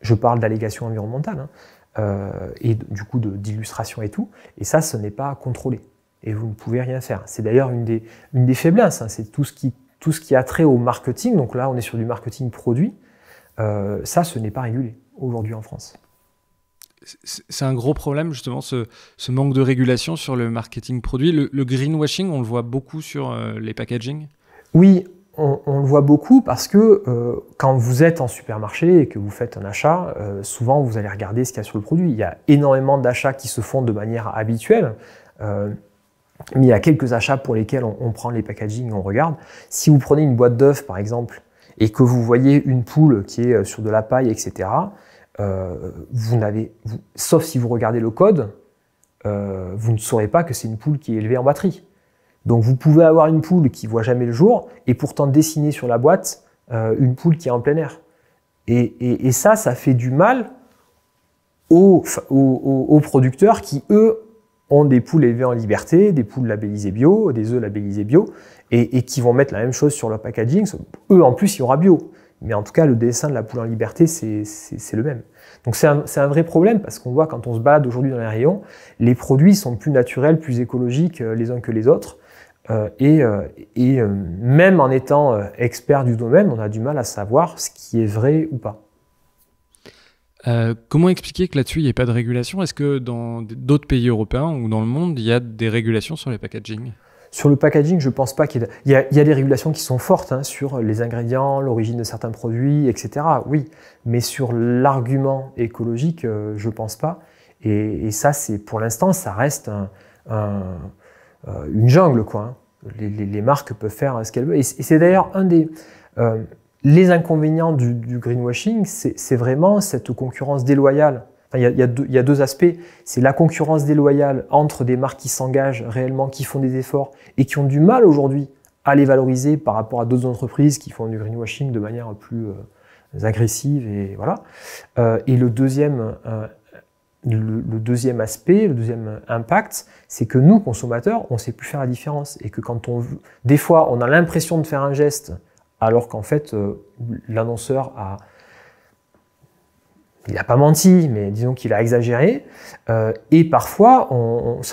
Je parle d'allégations environnementales. Hein. Euh, et du coup d'illustration et tout. Et ça, ce n'est pas contrôlé. Et vous ne pouvez rien faire. C'est d'ailleurs une des, une des faiblesses. Hein. C'est tout ce qui tout ce qui a trait au marketing. Donc là, on est sur du marketing produit. Euh, ça, ce n'est pas régulé aujourd'hui en France. C'est un gros problème, justement, ce, ce, manque de régulation sur le marketing produit. Le, greenwashing, on le voit beaucoup sur euh, les packaging. Oui, on, le voit beaucoup parce que euh, quand vous êtes en supermarché et que vous faites un achat, euh, souvent vous allez regarder ce qu'il y a sur le produit. Il y a énormément d'achats qui se font de manière habituelle. Euh, mais il y a quelques achats pour lesquels on, prend les packagings, on regarde. Si vous prenez une boîte d'œufs par exemple et que vous voyez une poule qui est sur de la paille, etc., vous n'avez, sauf si vous regardez le code, vous ne saurez pas que c'est une poule qui est élevée en batterie. Donc vous pouvez avoir une poule qui voit jamais le jour et pourtant dessiner sur la boîte euh, une poule qui est en plein air. Et, ça, ça fait du mal aux, producteurs qui, eux, ont des poules élevées en liberté, des poules labellisées bio, des œufs labellisés bio, et, qui vont mettre la même chose sur leur packaging. Eux, en plus, il y aura bio. Mais en tout cas, le dessin de la poule en liberté, c'est le même. Donc c'est un, un, vrai problème parce qu'on voit quand on se balade aujourd'hui dans les rayons, les produits sont plus naturels, plus écologiques euh, les uns que les autres. Euh, et, euh, euh, même en étant expert du domaine, on a du mal à savoir ce qui est vrai ou pas. comment expliquer que là-dessus, il n'y ait pas de régulation Est-ce que dans d'autres pays européens ou dans le monde, il y a des régulations sur les packaging sur le packaging, je ne pense pas qu'il y Il y, a, des régulations qui sont fortes hein, sur les ingrédients, l'origine de certains produits, etc. Oui, mais sur l'argument écologique, je ne pense pas. Et, ça, c'est pour l'instant, ça reste un euh, une jungle, quoi. Hein. Les, marques peuvent faire ce qu'elles veulent. Et c'est d'ailleurs un des euh, les inconvénients du, greenwashing, c'est vraiment cette concurrence déloyale. il, y a, deux, il y, deux aspects. C'est la concurrence déloyale entre des marques qui s'engagent réellement, qui font des efforts et qui ont du mal aujourd'hui à les valoriser par rapport à d'autres entreprises qui font du greenwashing de manière plus euh, agressive et voilà. et le deuxième le, deuxième aspect, le deuxième impact, c'est que nous, consommateurs, on ne sait plus faire la différence. Et que quand on... Des fois, on a l'impression de faire un geste, alors qu'en fait, euh, l'annonceur a... Il n'a pas menti, mais disons qu'il a exagéré. Euh, et parfois,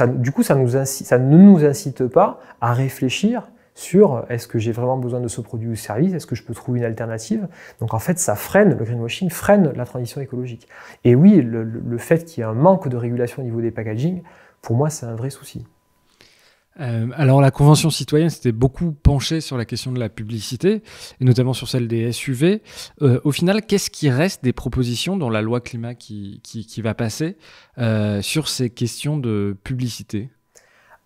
du coup, ça, nous ça ne nous incite pas à réfléchir sur est-ce que j'ai vraiment besoin de ce produit ou service, est-ce que je peux trouver une alternative. Donc en fait, ça freine, le greenwashing freine la transition écologique. Et oui, le, fait qu'il y ait un manque de régulation au niveau des packaging, pour moi, c'est un vrai souci. Euh, alors la Convention citoyenne s'était beaucoup penchée sur la question de la publicité, et notamment sur celle des SUV. Euh, au final, qu'est-ce qui reste des propositions dans la loi climat qui, va passer euh, sur ces questions de publicité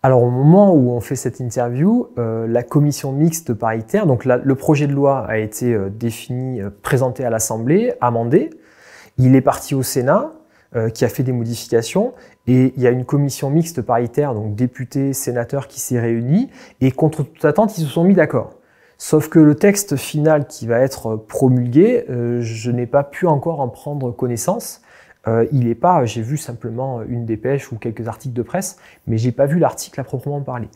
alors au moment où on fait cette interview, euh, la commission mixte paritaire, donc le projet de loi a été euh, défini, euh, présenté à l'Assemblée, amendé. Il est parti au Sénat, qui a fait des modifications, et il y a une commission mixte paritaire, donc députés, sénateurs, qui s'est réunie, et contre toute attente, ils se sont mis d'accord. Sauf que le texte final qui va être promulgué, je n'ai pas pu encore en prendre connaissance. Euh, il n'est pas, j'ai vu simplement euh, une dépêche ou quelques articles de presse, mais j'ai pas vu l'article à proprement parler.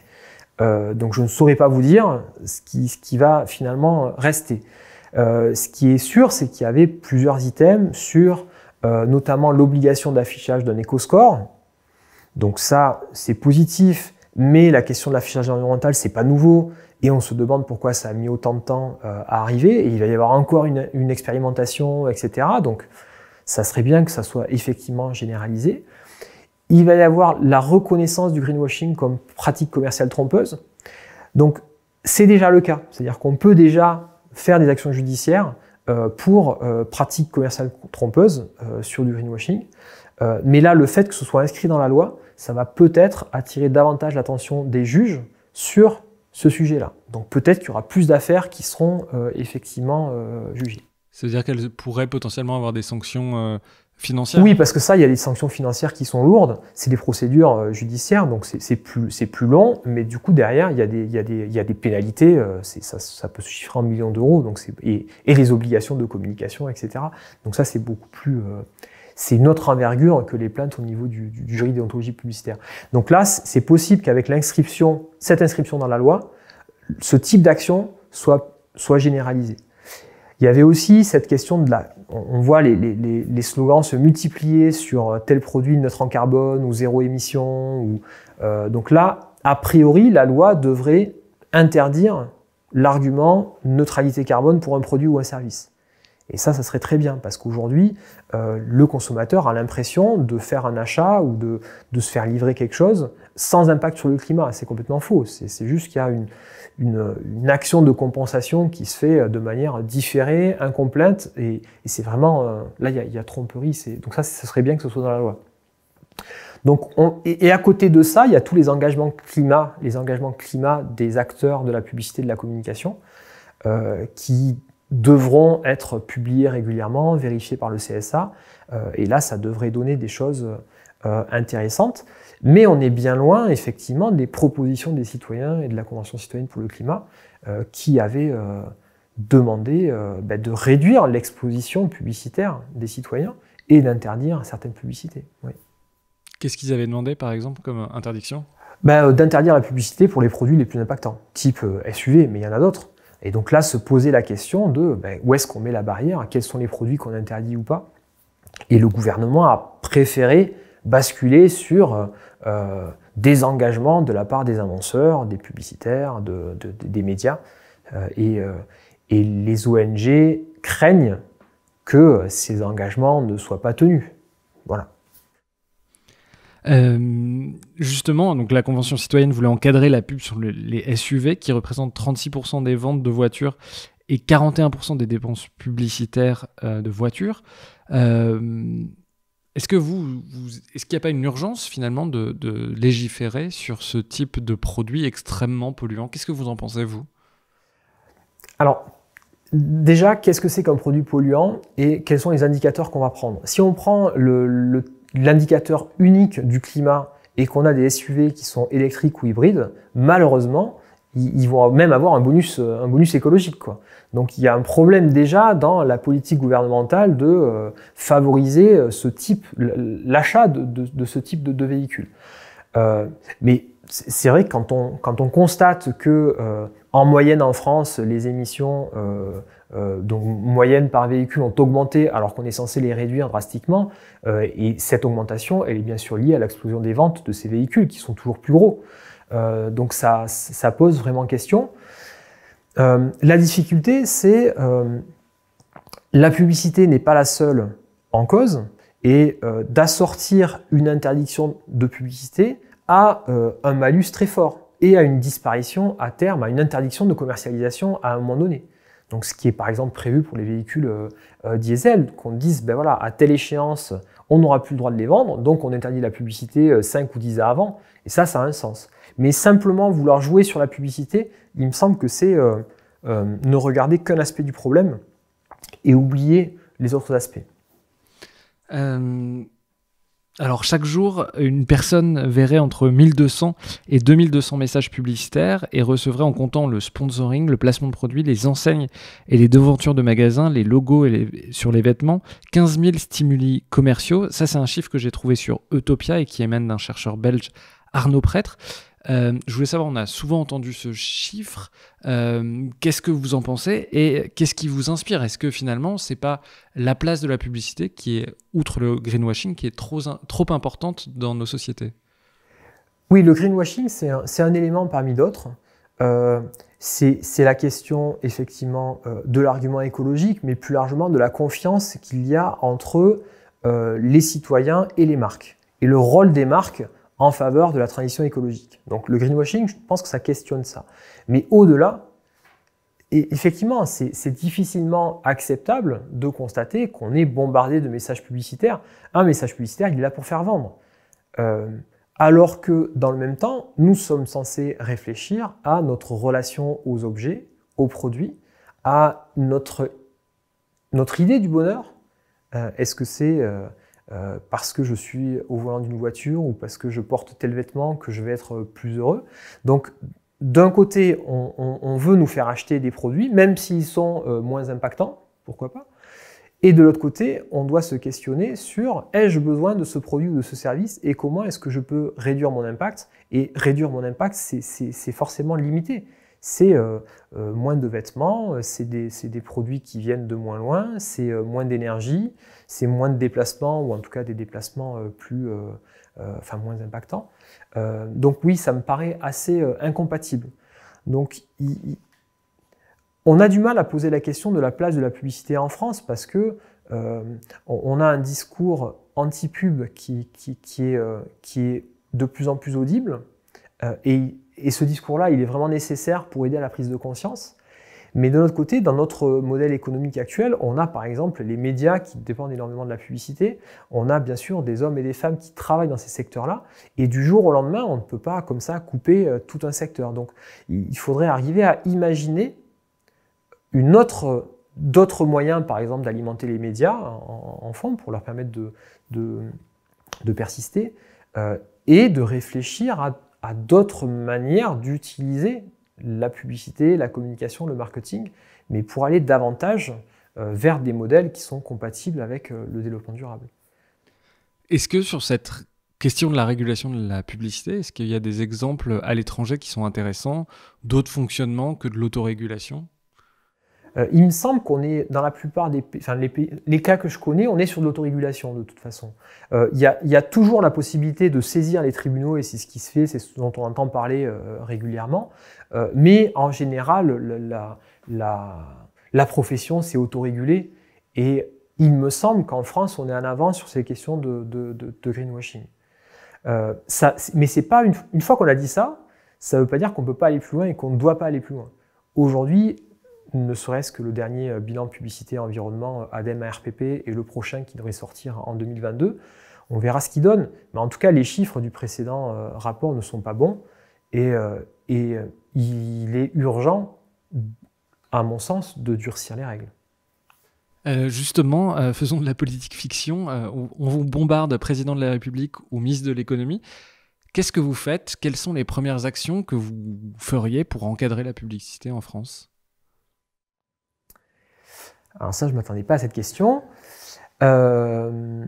Euh, donc je ne saurais pas vous dire ce qui, va finalement rester. ce qui est sûr, c'est qu'il y avait plusieurs items sur notamment l'obligation d'affichage d'un éco-score. Donc ça, c'est positif, mais la question de l'affichage environnemental, c'est pas nouveau. Et on se demande pourquoi ça a mis autant de temps à arriver. Et il va y avoir encore une, une expérimentation, etc. Donc, ça serait bien que ça soit effectivement généralisé. Il va y avoir la reconnaissance du greenwashing comme pratique commerciale trompeuse. Donc, c'est déjà le cas. C'est-à-dire qu'on peut déjà faire des actions judiciaires euh, pour euh, pratique commerciale trompeuse euh, sur du greenwashing. mais là, le fait que ce soit inscrit dans la loi, ça va peut-être attirer davantage l'attention des juges sur ce sujet-là. Donc peut-être qu'il y aura plus d'affaires qui seront effectivement jugées. C'est-à-dire qu'elles pourraient potentiellement avoir des sanctions euh, financières Oui, parce que ça, il y a des sanctions financières qui sont lourdes. C'est des procédures euh, judiciaires, donc c'est plus, plus long. Mais du coup, derrière, il y a des, il y a des, il y a des pénalités. Euh, ça, ça, peut se chiffrer en millions d'euros. Donc et, et les obligations de communication, etc. Donc ça, c'est beaucoup plus c'est une autre envergure que les plaintes au niveau du, du, du jury déontologie publicitaire. Donc là, c'est possible qu'avec l'inscription, cette inscription dans la loi, ce type d'action soit, soit généralisé. Il y avait aussi cette question de la... On voit les, slogans se multiplier sur euh, tel produit neutre en carbone ou zéro émission. Ou, euh, donc là, a priori, la loi devrait interdire l'argument neutralité carbone pour un produit ou un service. Et ça, ça serait très bien, parce qu'aujourd'hui, euh, le consommateur a l'impression de faire un achat ou de, se faire livrer quelque chose sans impact sur le climat. C'est complètement faux. C'est juste qu'il y a une, action de compensation qui se fait euh, de manière différée, incomplète, et, c'est vraiment... Euh, là, il y a, tromperie. Donc ça, ça serait bien que ce soit dans la loi. Donc on, et, à côté de ça, il y a tous les engagements climat, les engagements climat des acteurs de la publicité, de la communication, qui devront être publiés régulièrement, vérifiés par le CSA. Euh, et là, ça devrait donner des choses euh, intéressantes. Mais on est bien loin, effectivement, des propositions des citoyens et de la Convention citoyenne pour le climat euh, qui avaient demandé ben, de réduire l'exposition publicitaire des citoyens et d'interdire certaines publicités. Qu'est-ce qu'ils avaient demandé, par exemple, comme interdiction ben, D'interdire la publicité pour les produits les plus impactants, type SUV, mais il y en a d'autres. Et donc là, se poser la question de ben, où est-ce qu'on met la barrière, quels sont les produits qu'on interdit ou pas. Et le gouvernement a préféré basculer sur euh, euh des engagements de la part des annonceurs, des publicitaires, des médias. Euh, et, euh, et, les ONG craignent que ces engagements ne soient pas tenus. Voilà. Euh, justement, donc la Convention citoyenne voulait encadrer la pub sur les SUV qui représentent 36% des ventes de voitures et 41% des dépenses publicitaires euh, de voitures. Euh, est-ce que vous, est-ce qu'il n'y a pas une urgence finalement de, légiférer sur ce type de produit extrêmement polluant Qu'est-ce que vous en pensez vous Alors déjà, qu'est-ce que c'est comme produit polluant et quels sont les indicateurs qu'on va prendre Si on prend le l'indicateur unique du climat et qu'on a des SUV qui sont électriques ou hybrides, malheureusement, ils, vont même avoir un bonus, euh, un bonus écologique. Quoi. Donc il y a un problème déjà dans la politique gouvernementale de euh, favoriser euh, ce type, l'achat de, ce type de, de véhicule. mais c'est vrai que quand on, quand on constate que en moyenne en France, les émissions euh, donc moyenne par véhicule ont augmenté alors qu'on est censé les réduire drastiquement. Euh, et cette augmentation, elle est bien sûr liée à l'explosion des ventes de ces véhicules qui sont toujours plus gros. Euh, donc ça, ça, pose vraiment question. la difficulté, c'est la publicité n'est pas la seule en cause et d'assortir une interdiction de publicité à un malus très fort et à une disparition à terme, à une interdiction de commercialisation à un moment donné. Donc, ce qui est par exemple prévu pour les véhicules euh, euh, diesel, qu'on dise, ben voilà, à telle échéance, on n'aura plus le droit de les vendre, donc on interdit la publicité 5 euh, ou 10 ans avant. Et ça, ça a un sens. Mais simplement vouloir jouer sur la publicité, il me semble que c'est ne regarder qu'un aspect du problème et oublier les autres aspects alors chaque jour, une personne verrait entre 1200 et 2200 messages publicitaires et recevrait en comptant le sponsoring, le placement de produits, les enseignes et les devantures de magasins, les logos sur les vêtements, 15 000 stimuli commerciaux. Ça c'est un chiffre que j'ai trouvé sur Utopia et qui émane d'un chercheur belge Arnaud Prêtre. Euh, je voulais savoir, on a souvent entendu ce chiffre. Euh, qu'est-ce que vous en pensez et qu'est-ce qui vous inspire Est-ce que finalement, c'est pas la place de la publicité qui est, outre le greenwashing, qui est trop, importante dans nos sociétés Oui, le greenwashing, c'est un, élément parmi d'autres. Euh, c'est la question effectivement de l'argument écologique, mais plus largement de la confiance qu'il y a entre les citoyens et les marques. Et le rôle des marques en faveur de la transition écologique. Donc le greenwashing, je pense que ça questionne ça. Mais au-delà, et effectivement, c'est difficilement acceptable de constater qu'on est bombardé de messages publicitaires. Un message publicitaire, il est là pour faire vendre. Euh, alors que dans le même temps, nous sommes censés réfléchir à notre relation aux objets, aux produits, à notre, notre idée du bonheur. Euh, est-ce que c'est euh, euh, parce que je suis au volant d'une voiture ou parce que je porte tel vêtement que je vais être euh, plus heureux. Donc, d'un côté, on, veut nous faire acheter des produits, même s'ils sont euh, moins impactants, pourquoi pas. Et de l'autre côté, on doit se questionner sur ai-je besoin de ce produit ou de ce service et comment est-ce que je peux réduire mon impact Et réduire mon impact, c'est forcément limité c'est euh, euh, moins de vêtements, euh, c'est des, produits qui viennent de moins loin, c'est moins d'énergie, c'est moins de déplacements, ou en tout cas des déplacements plus, enfin, moins impactants. donc oui, ça me paraît assez incompatible. Donc on a du mal à poser la question de la place de la publicité en France parce que on, a un discours anti-pub qui, est, qui est de plus en plus audible. et et ce discours-là, il est vraiment nécessaire pour aider à la prise de conscience. Mais de notre côté, dans notre modèle économique actuel, on a par exemple les médias qui dépendent énormément de la publicité. On a bien sûr des hommes et des femmes qui travaillent dans ces secteurs-là. Et du jour au lendemain, on ne peut pas comme ça couper euh, tout un secteur. Donc il faudrait arriver à imaginer une autre d'autres moyens, par exemple, d'alimenter les médias en, fond pour leur permettre de, de, de persister euh, et de réfléchir à à d'autres manières d'utiliser la publicité, la communication, le marketing, mais pour aller davantage euh, vers des modèles qui sont compatibles avec euh, le développement durable. Est-ce que sur cette question de la régulation de la publicité, est-ce qu'il y a des exemples à l'étranger qui sont intéressants, d'autres fonctionnements que de l'autorégulation euh, il me semble qu'on est, dans la plupart des enfin, les, cas que je connais, on est sur l'autorégulation de toute façon. Euh, il y, y, a toujours la possibilité de saisir les tribunaux et c'est ce qui se fait, c'est ce dont on entend parler euh, régulièrement. mais en général, la, la, la profession s'est autorégulée et il me semble qu'en France, on est en avance sur ces questions de, de, de, greenwashing. Ça, mais c'est pas une, une fois qu'on a dit ça, ça ne veut pas dire qu'on ne peut pas aller plus loin et qu'on ne doit pas aller plus loin. Aujourd'hui, ne serait-ce que le dernier euh, bilan publicité environnement euh, ADEME ARPP et le prochain qui devrait sortir en 2022. On verra ce qu'il donne, mais en tout cas, les chiffres du précédent euh, rapport ne sont pas bons et, il est urgent, à mon sens, de durcir les règles. justement, faisons de la politique fiction. on vous bombarde président de la République ou ministre de l'économie. Qu'est-ce que vous faites Quelles sont les premières actions que vous feriez pour encadrer la publicité en France alors ça, je m'attendais pas à cette question. Euh,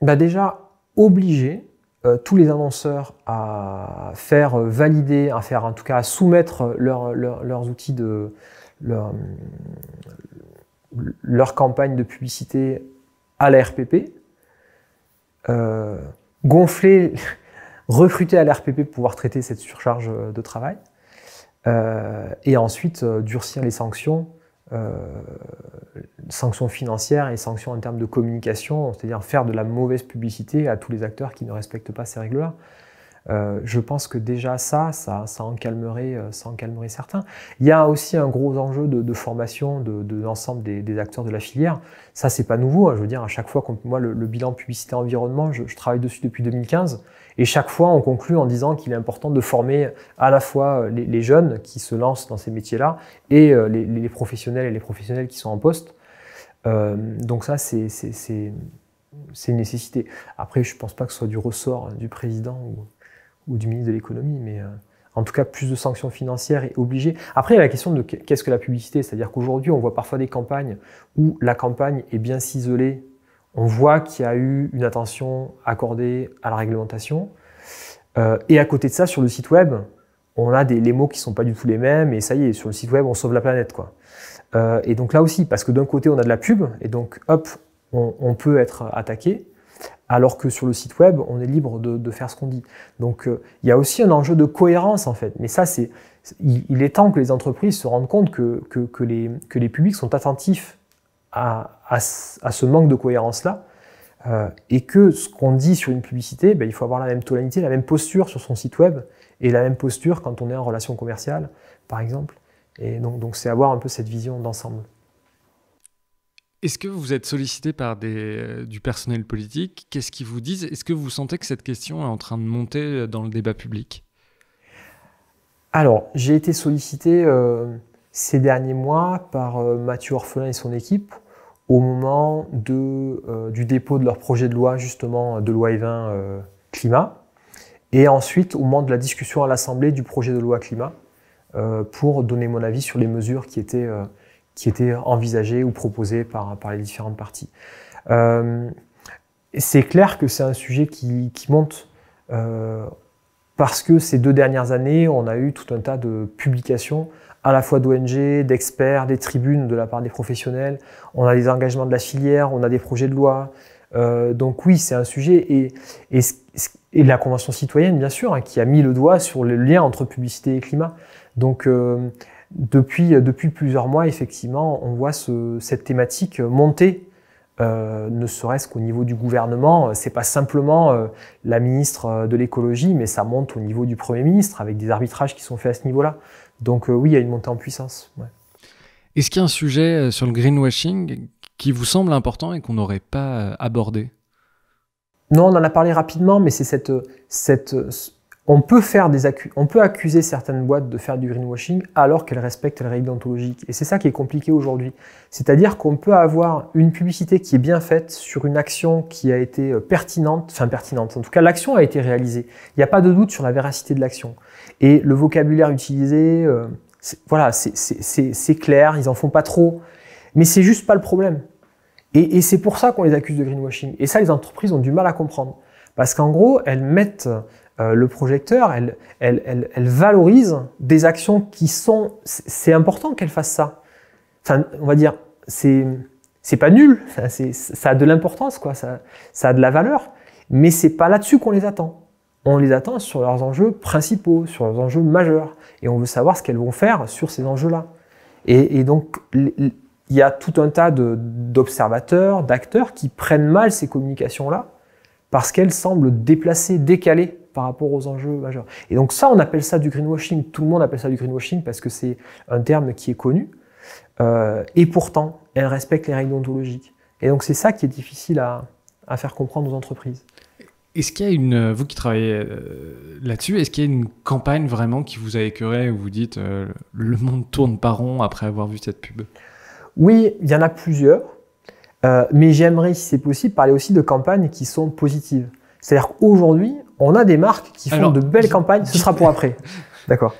bah déjà, obliger euh, tous les annonceurs à faire euh, valider, à faire en tout cas à soumettre leurs outils de leur, campagne de publicité à la RPP, gonfler, *laughs* recruter à la RPP pour pouvoir traiter cette surcharge de travail, et ensuite durcir les sanctions euh, sanctions financières et sanctions en termes de communication, c'est-à-dire faire de la mauvaise publicité à tous les acteurs qui ne respectent pas ces règles-là. Euh, je pense que déjà ça, ça, ça, en calmerait, euh, calmerait, certains. Il y a aussi un gros enjeu de, formation de, l'ensemble des, acteurs de la filière. Ça, c'est pas nouveau. Hein. Je veux dire, à chaque fois, moi, le, bilan publicité environnement, je, travaille dessus depuis 2015. Et chaque fois, on conclut en disant qu'il est important de former à la fois euh, les, jeunes qui se lancent dans ces métiers-là et euh, les, professionnels et les professionnels qui sont en poste. Euh, donc ça, c'est une nécessité. Après, je ne pense pas que ce soit du ressort hein, du président ou, du ministre de l'économie, mais en tout cas, plus de sanctions financières est obligé. Après, il y a la question de qu'est-ce que la publicité, c'est-à-dire qu'aujourd'hui, on voit parfois des campagnes où la campagne est bien ciselée on voit qu'il y a eu une attention accordée à la réglementation. Euh, et à côté de ça, sur le site web, on a des, les mots qui sont pas du tout les mêmes. Et ça y est, sur le site web, on sauve la planète. quoi. Euh, et donc là aussi, parce que d'un côté, on a de la pub, et donc hop, on, peut être attaqué. Alors que sur le site web, on est libre de, faire ce qu'on dit. Donc euh, il y a aussi un enjeu de cohérence en fait. Mais ça, c'est, il, est temps que les entreprises se rendent compte les, que les publics sont attentifs à, à, ce manque de cohérence-là. Euh, et que ce qu'on dit sur une publicité, ben, il faut avoir la même tonalité, la même posture sur son site web et la même posture quand on est en relation commerciale, par exemple. Et donc, c'est avoir un peu cette vision d'ensemble. Est-ce que vous êtes sollicité par des, euh, du personnel politique Qu'est-ce qu'ils vous disent Est-ce que vous sentez que cette question est en train de monter euh, dans le débat public Alors, j'ai été sollicité euh, ces derniers mois par euh, Mathieu Orphelin et son équipe au moment euh, du dépôt de leur projet de loi, justement, de loi E20 euh, climat, et ensuite au moment de la discussion à l'Assemblée du projet de loi climat, pour donner mon avis sur les mesures qui étaient, qui étaient envisagées ou proposées par, par les différentes parties. c'est clair que c'est un sujet qui, qui monte parce que ces deux dernières années, on a eu tout un tas de publications à la fois d'ONG, d'experts, des tribunes de la part des professionnels. On a des engagements de la filière, on a des projets de loi. Euh, donc oui, c'est un sujet. Et, la Convention citoyenne, bien sûr, hein, qui a mis le doigt sur le lien entre publicité et climat. Donc euh, depuis, plusieurs mois, effectivement, on voit cette thématique monter. Euh, ne serait-ce qu'au niveau du gouvernement, c'est pas simplement la ministre de l'écologie, mais ça monte au niveau du premier ministre avec des arbitrages qui sont faits à ce niveau-là. Donc euh, oui, il y a une montée en puissance. Est-ce qu'il y a un sujet euh, sur le greenwashing qui vous semble important et qu'on n'aurait pas euh, abordé Non, on en a parlé rapidement, mais c'est cette, cette, on peut, faire des on peut accuser certaines boîtes de faire du greenwashing alors qu'elles respectent les règles ontologiques. Et c'est ça qui est compliqué aujourd'hui. C'est-à-dire qu'on peut avoir une publicité qui est bien faite sur une action qui a été euh, pertinente, enfin pertinente, en tout cas l'action a été réalisée. Il n'y a pas de doute sur la véracité de l'action. Et le vocabulaire utilisé, euh, voilà, c'est clair, ils n'en font pas trop. Mais c'est juste pas le problème. et c'est pour ça qu'on les accuse de greenwashing. Et ça, les entreprises ont du mal à comprendre. Parce qu'en gros, elles mettent euh, le projecteur, elle, elle, elle, valorise des actions qui sont... C'est important qu'elle fasse ça. Enfin, on va dire, c'est c'est pas nul, ça a de l'importance, quoi, ça, ça, a de la valeur, mais c'est pas là-dessus qu'on les attend. On les attend sur leurs enjeux principaux, sur leurs enjeux majeurs, et on veut savoir ce qu'elles vont faire sur ces enjeux-là. Et, et, donc, il y a tout un tas d'observateurs, d'acteurs qui prennent mal ces communications-là parce qu'elles semblent déplacées, décalées par rapport aux enjeux majeurs. Et donc ça, on appelle ça du greenwashing. Tout le monde appelle ça du greenwashing parce que c'est un terme qui est connu. Euh, et pourtant, elle respecte les règles ontologiques. Et donc c'est ça qui est difficile à, faire comprendre aux entreprises. Est-ce qu'il y a une, euh, vous qui travaillez euh, là-dessus, est-ce qu'il y a une campagne vraiment qui vous a écœuré où vous dites le monde tourne pas rond après avoir vu cette pub Oui, il y en a plusieurs, mais j'aimerais, si c'est possible, parler aussi de campagnes qui sont positives. C'est-à-dire qu'aujourd'hui, on a des marques qui font de belles campagnes. Ce sera pour *laughs* après. D'accord.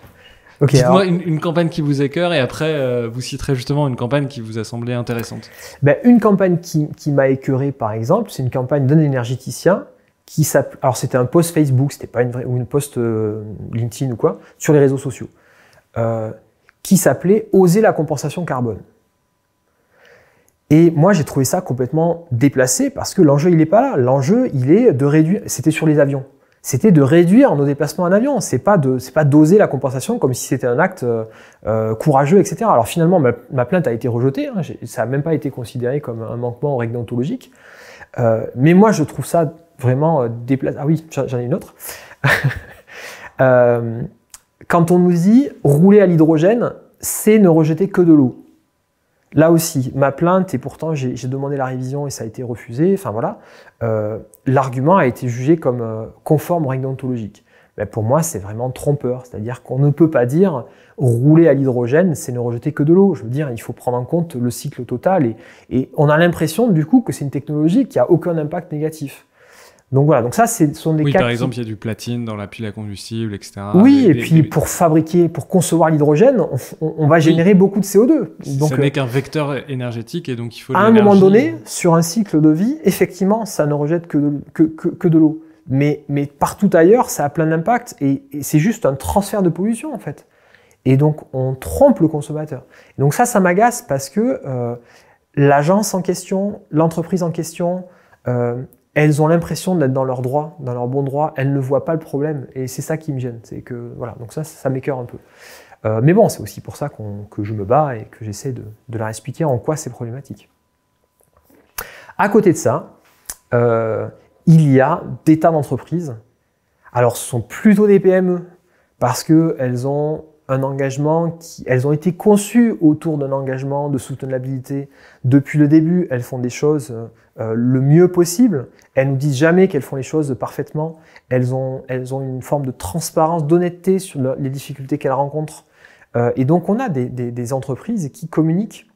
Dites-moi une, campagne qui vous écœure et après euh, vous citerez justement une campagne qui vous a semblé intéressante. Ben, une campagne qui, qui m'a écœuré par exemple, c'est une campagne d'un énergéticien qui s'appelle. Alors c'était un post Facebook, c'était pas une vraie ou une post euh, LinkedIn ou quoi sur les réseaux sociaux, euh, qui s'appelait Oser la compensation carbone. Et moi j'ai trouvé ça complètement déplacé parce que l'enjeu il est pas là. L'enjeu il est de réduire. C'était sur les avions c'était de réduire nos déplacements en avion. C'est pas de, c'est pas d'oser la compensation comme si c'était un acte euh, euh, courageux, etc. Alors finalement, ma, plainte a été rejetée. Hein. ça n'a même pas été considéré comme un manquement au euh, mais moi, je trouve ça vraiment déplacé. Ah oui, j'en ai une autre. *laughs* quand on nous dit rouler à l'hydrogène, c'est ne rejeter que de l'eau. Là aussi, ma plainte, et pourtant j'ai demandé la révision et ça a été refusé, enfin voilà, euh, l'argument a été jugé comme euh, conforme aux règles ontologiques. Mais pour moi, c'est vraiment trompeur. C'est-à-dire qu'on ne peut pas dire rouler à l'hydrogène, c'est ne rejeter que de l'eau. Je veux dire, il faut prendre en compte le cycle total et, et on a l'impression du coup que c'est une technologie qui a aucun impact négatif. Donc voilà, donc ça, ce sont des oui, Par exemple, il y a du platine dans la pile à combustible, etc. Oui, et, puis pour fabriquer, pour concevoir l'hydrogène, on, va générer beaucoup de CO2. Donc, ça n'est euh, qu'un vecteur énergétique et donc il faut. À un moment donné, sur un cycle de vie, effectivement, ça ne rejette que de, que, que, de l'eau. Mais, mais, partout ailleurs, ça a plein d'impact et, c'est juste un transfert de pollution en fait. Et donc on trompe le consommateur. donc ça, ça m'agace parce que euh, l'agence en question, l'entreprise en question, euh, elles ont l'impression d'être dans leur droit, dans leur bon droit, elles ne voient pas le problème, et c'est ça qui me gêne, c'est que, voilà, donc ça, ça m'écœure un peu. Euh, mais bon, c'est aussi pour ça que je me bats et que j'essaie de, leur expliquer en quoi c'est problématique. À côté de ça, euh, il y a des tas d'entreprises, alors ce sont plutôt des PME, parce qu'elles ont engagement qui, elles ont été conçues autour d'un engagement de soutenabilité. Depuis le début, elles font des choses euh, euh, le mieux possible. Elles nous disent jamais qu'elles font les choses parfaitement. Elles ont, elles ont une forme de transparence, d'honnêteté sur les difficultés qu'elles rencontrent. Euh, et donc, on a des, entreprises qui communiquent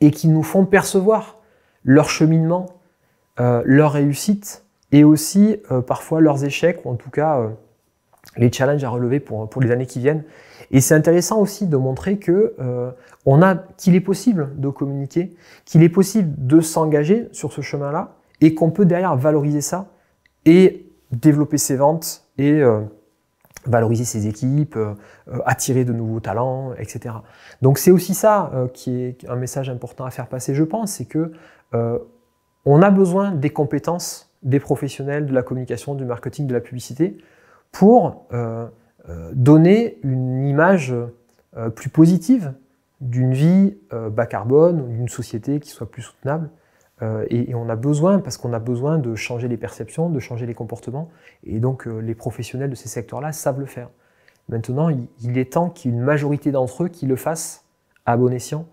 et qui nous font percevoir leur cheminement, leur réussite et aussi parfois leurs échecs ou en tout cas les challenges à relever pour, pour les années qui viennent. Et c'est intéressant aussi de montrer que euh, on a qu'il est possible de communiquer, qu'il est possible de s'engager sur ce chemin-là et qu'on peut derrière valoriser ça et développer ses ventes et euh, valoriser ses équipes, euh, attirer de nouveaux talents, etc. Donc c'est aussi ça qui est un message important à faire passer, je pense, c'est que on a besoin des compétences des professionnels de la communication, du marketing, de la publicité pour euh, euh, donner une image euh, plus positive d'une vie bas carbone, d'une société qui soit plus soutenable. Et, on a besoin, parce qu'on a besoin de changer les perceptions, de changer les comportements. Et donc les professionnels de ces secteurs-là savent le faire. Maintenant, il, est temps qu'il y ait une majorité d'entre eux qui le fassent à bon escient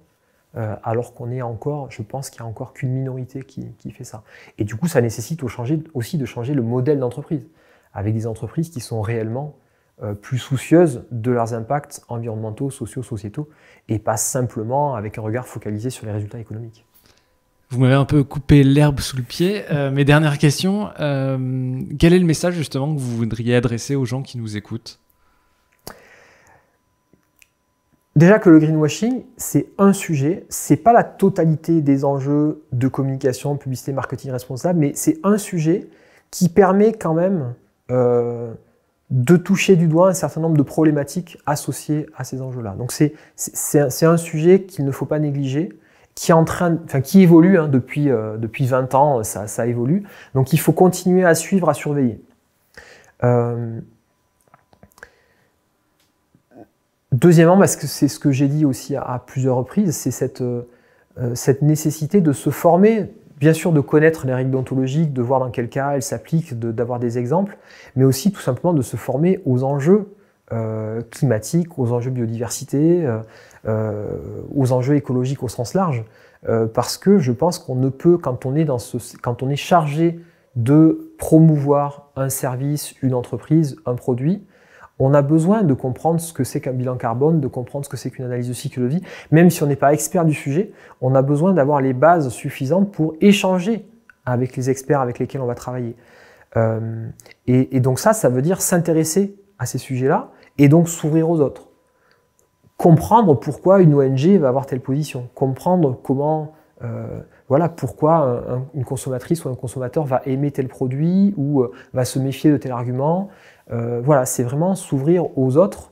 alors qu'on est encore, je pense qu'il n'y a encore qu'une minorité qui, qui, fait ça. Et du coup, ça nécessite au changer, aussi de changer le modèle d'entreprise avec des entreprises qui sont réellement euh, plus soucieuses de leurs impacts environnementaux, sociaux, sociétaux, et pas simplement avec un regard focalisé sur les résultats économiques. Vous m'avez un peu coupé l'herbe sous le pied. Euh, mais mes dernières questions, euh, quel est le message justement que vous voudriez adresser aux gens qui nous écoutent Déjà que le greenwashing, c'est un sujet, c'est pas la totalité des enjeux de communication, publicité, marketing responsable, mais c'est un sujet qui permet quand même euh, de toucher du doigt un certain nombre de problématiques associées à ces enjeux-là. Donc c'est un sujet qu'il ne faut pas négliger, qui, est en train, enfin, qui évolue hein, depuis, euh, depuis 20 ans, ça, ça, évolue. Donc il faut continuer à suivre, à surveiller. Euh, deuxièmement, parce que c'est ce que j'ai dit aussi à, plusieurs reprises, c'est cette, cette nécessité de se former bien sûr de connaître les règles déontologiques, de voir dans quel cas elles s'appliquent, d'avoir des exemples, mais aussi tout simplement de se former aux enjeux euh, climatiques, aux enjeux biodiversité, euh, euh, aux enjeux écologiques au sens large, parce que je pense qu'on ne peut, quand on est chargé de promouvoir un service, une entreprise, un produit, on a besoin de comprendre ce que c'est qu'un bilan carbone, de comprendre ce que c'est qu'une analyse de cycle de vie. Même si on n'est pas expert du sujet, on a besoin d'avoir les bases suffisantes pour échanger avec les experts avec lesquels on va travailler. Euh, et, donc ça, ça veut dire s'intéresser à ces sujets-là et donc s'ouvrir aux autres. Comprendre pourquoi une ONG va avoir telle position. Comprendre comment, euh, voilà, pourquoi une consommatrice ou un consommateur va aimer tel produit ou euh, va se méfier de tel argument. Euh, voilà, c'est vraiment s'ouvrir aux autres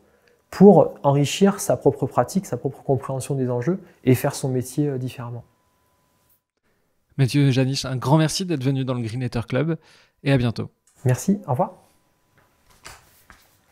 pour enrichir sa propre pratique, sa propre compréhension des enjeux et faire son métier euh, différemment. Mathieu janis un grand merci d'être venu dans le Green Club et à bientôt. Merci, au revoir.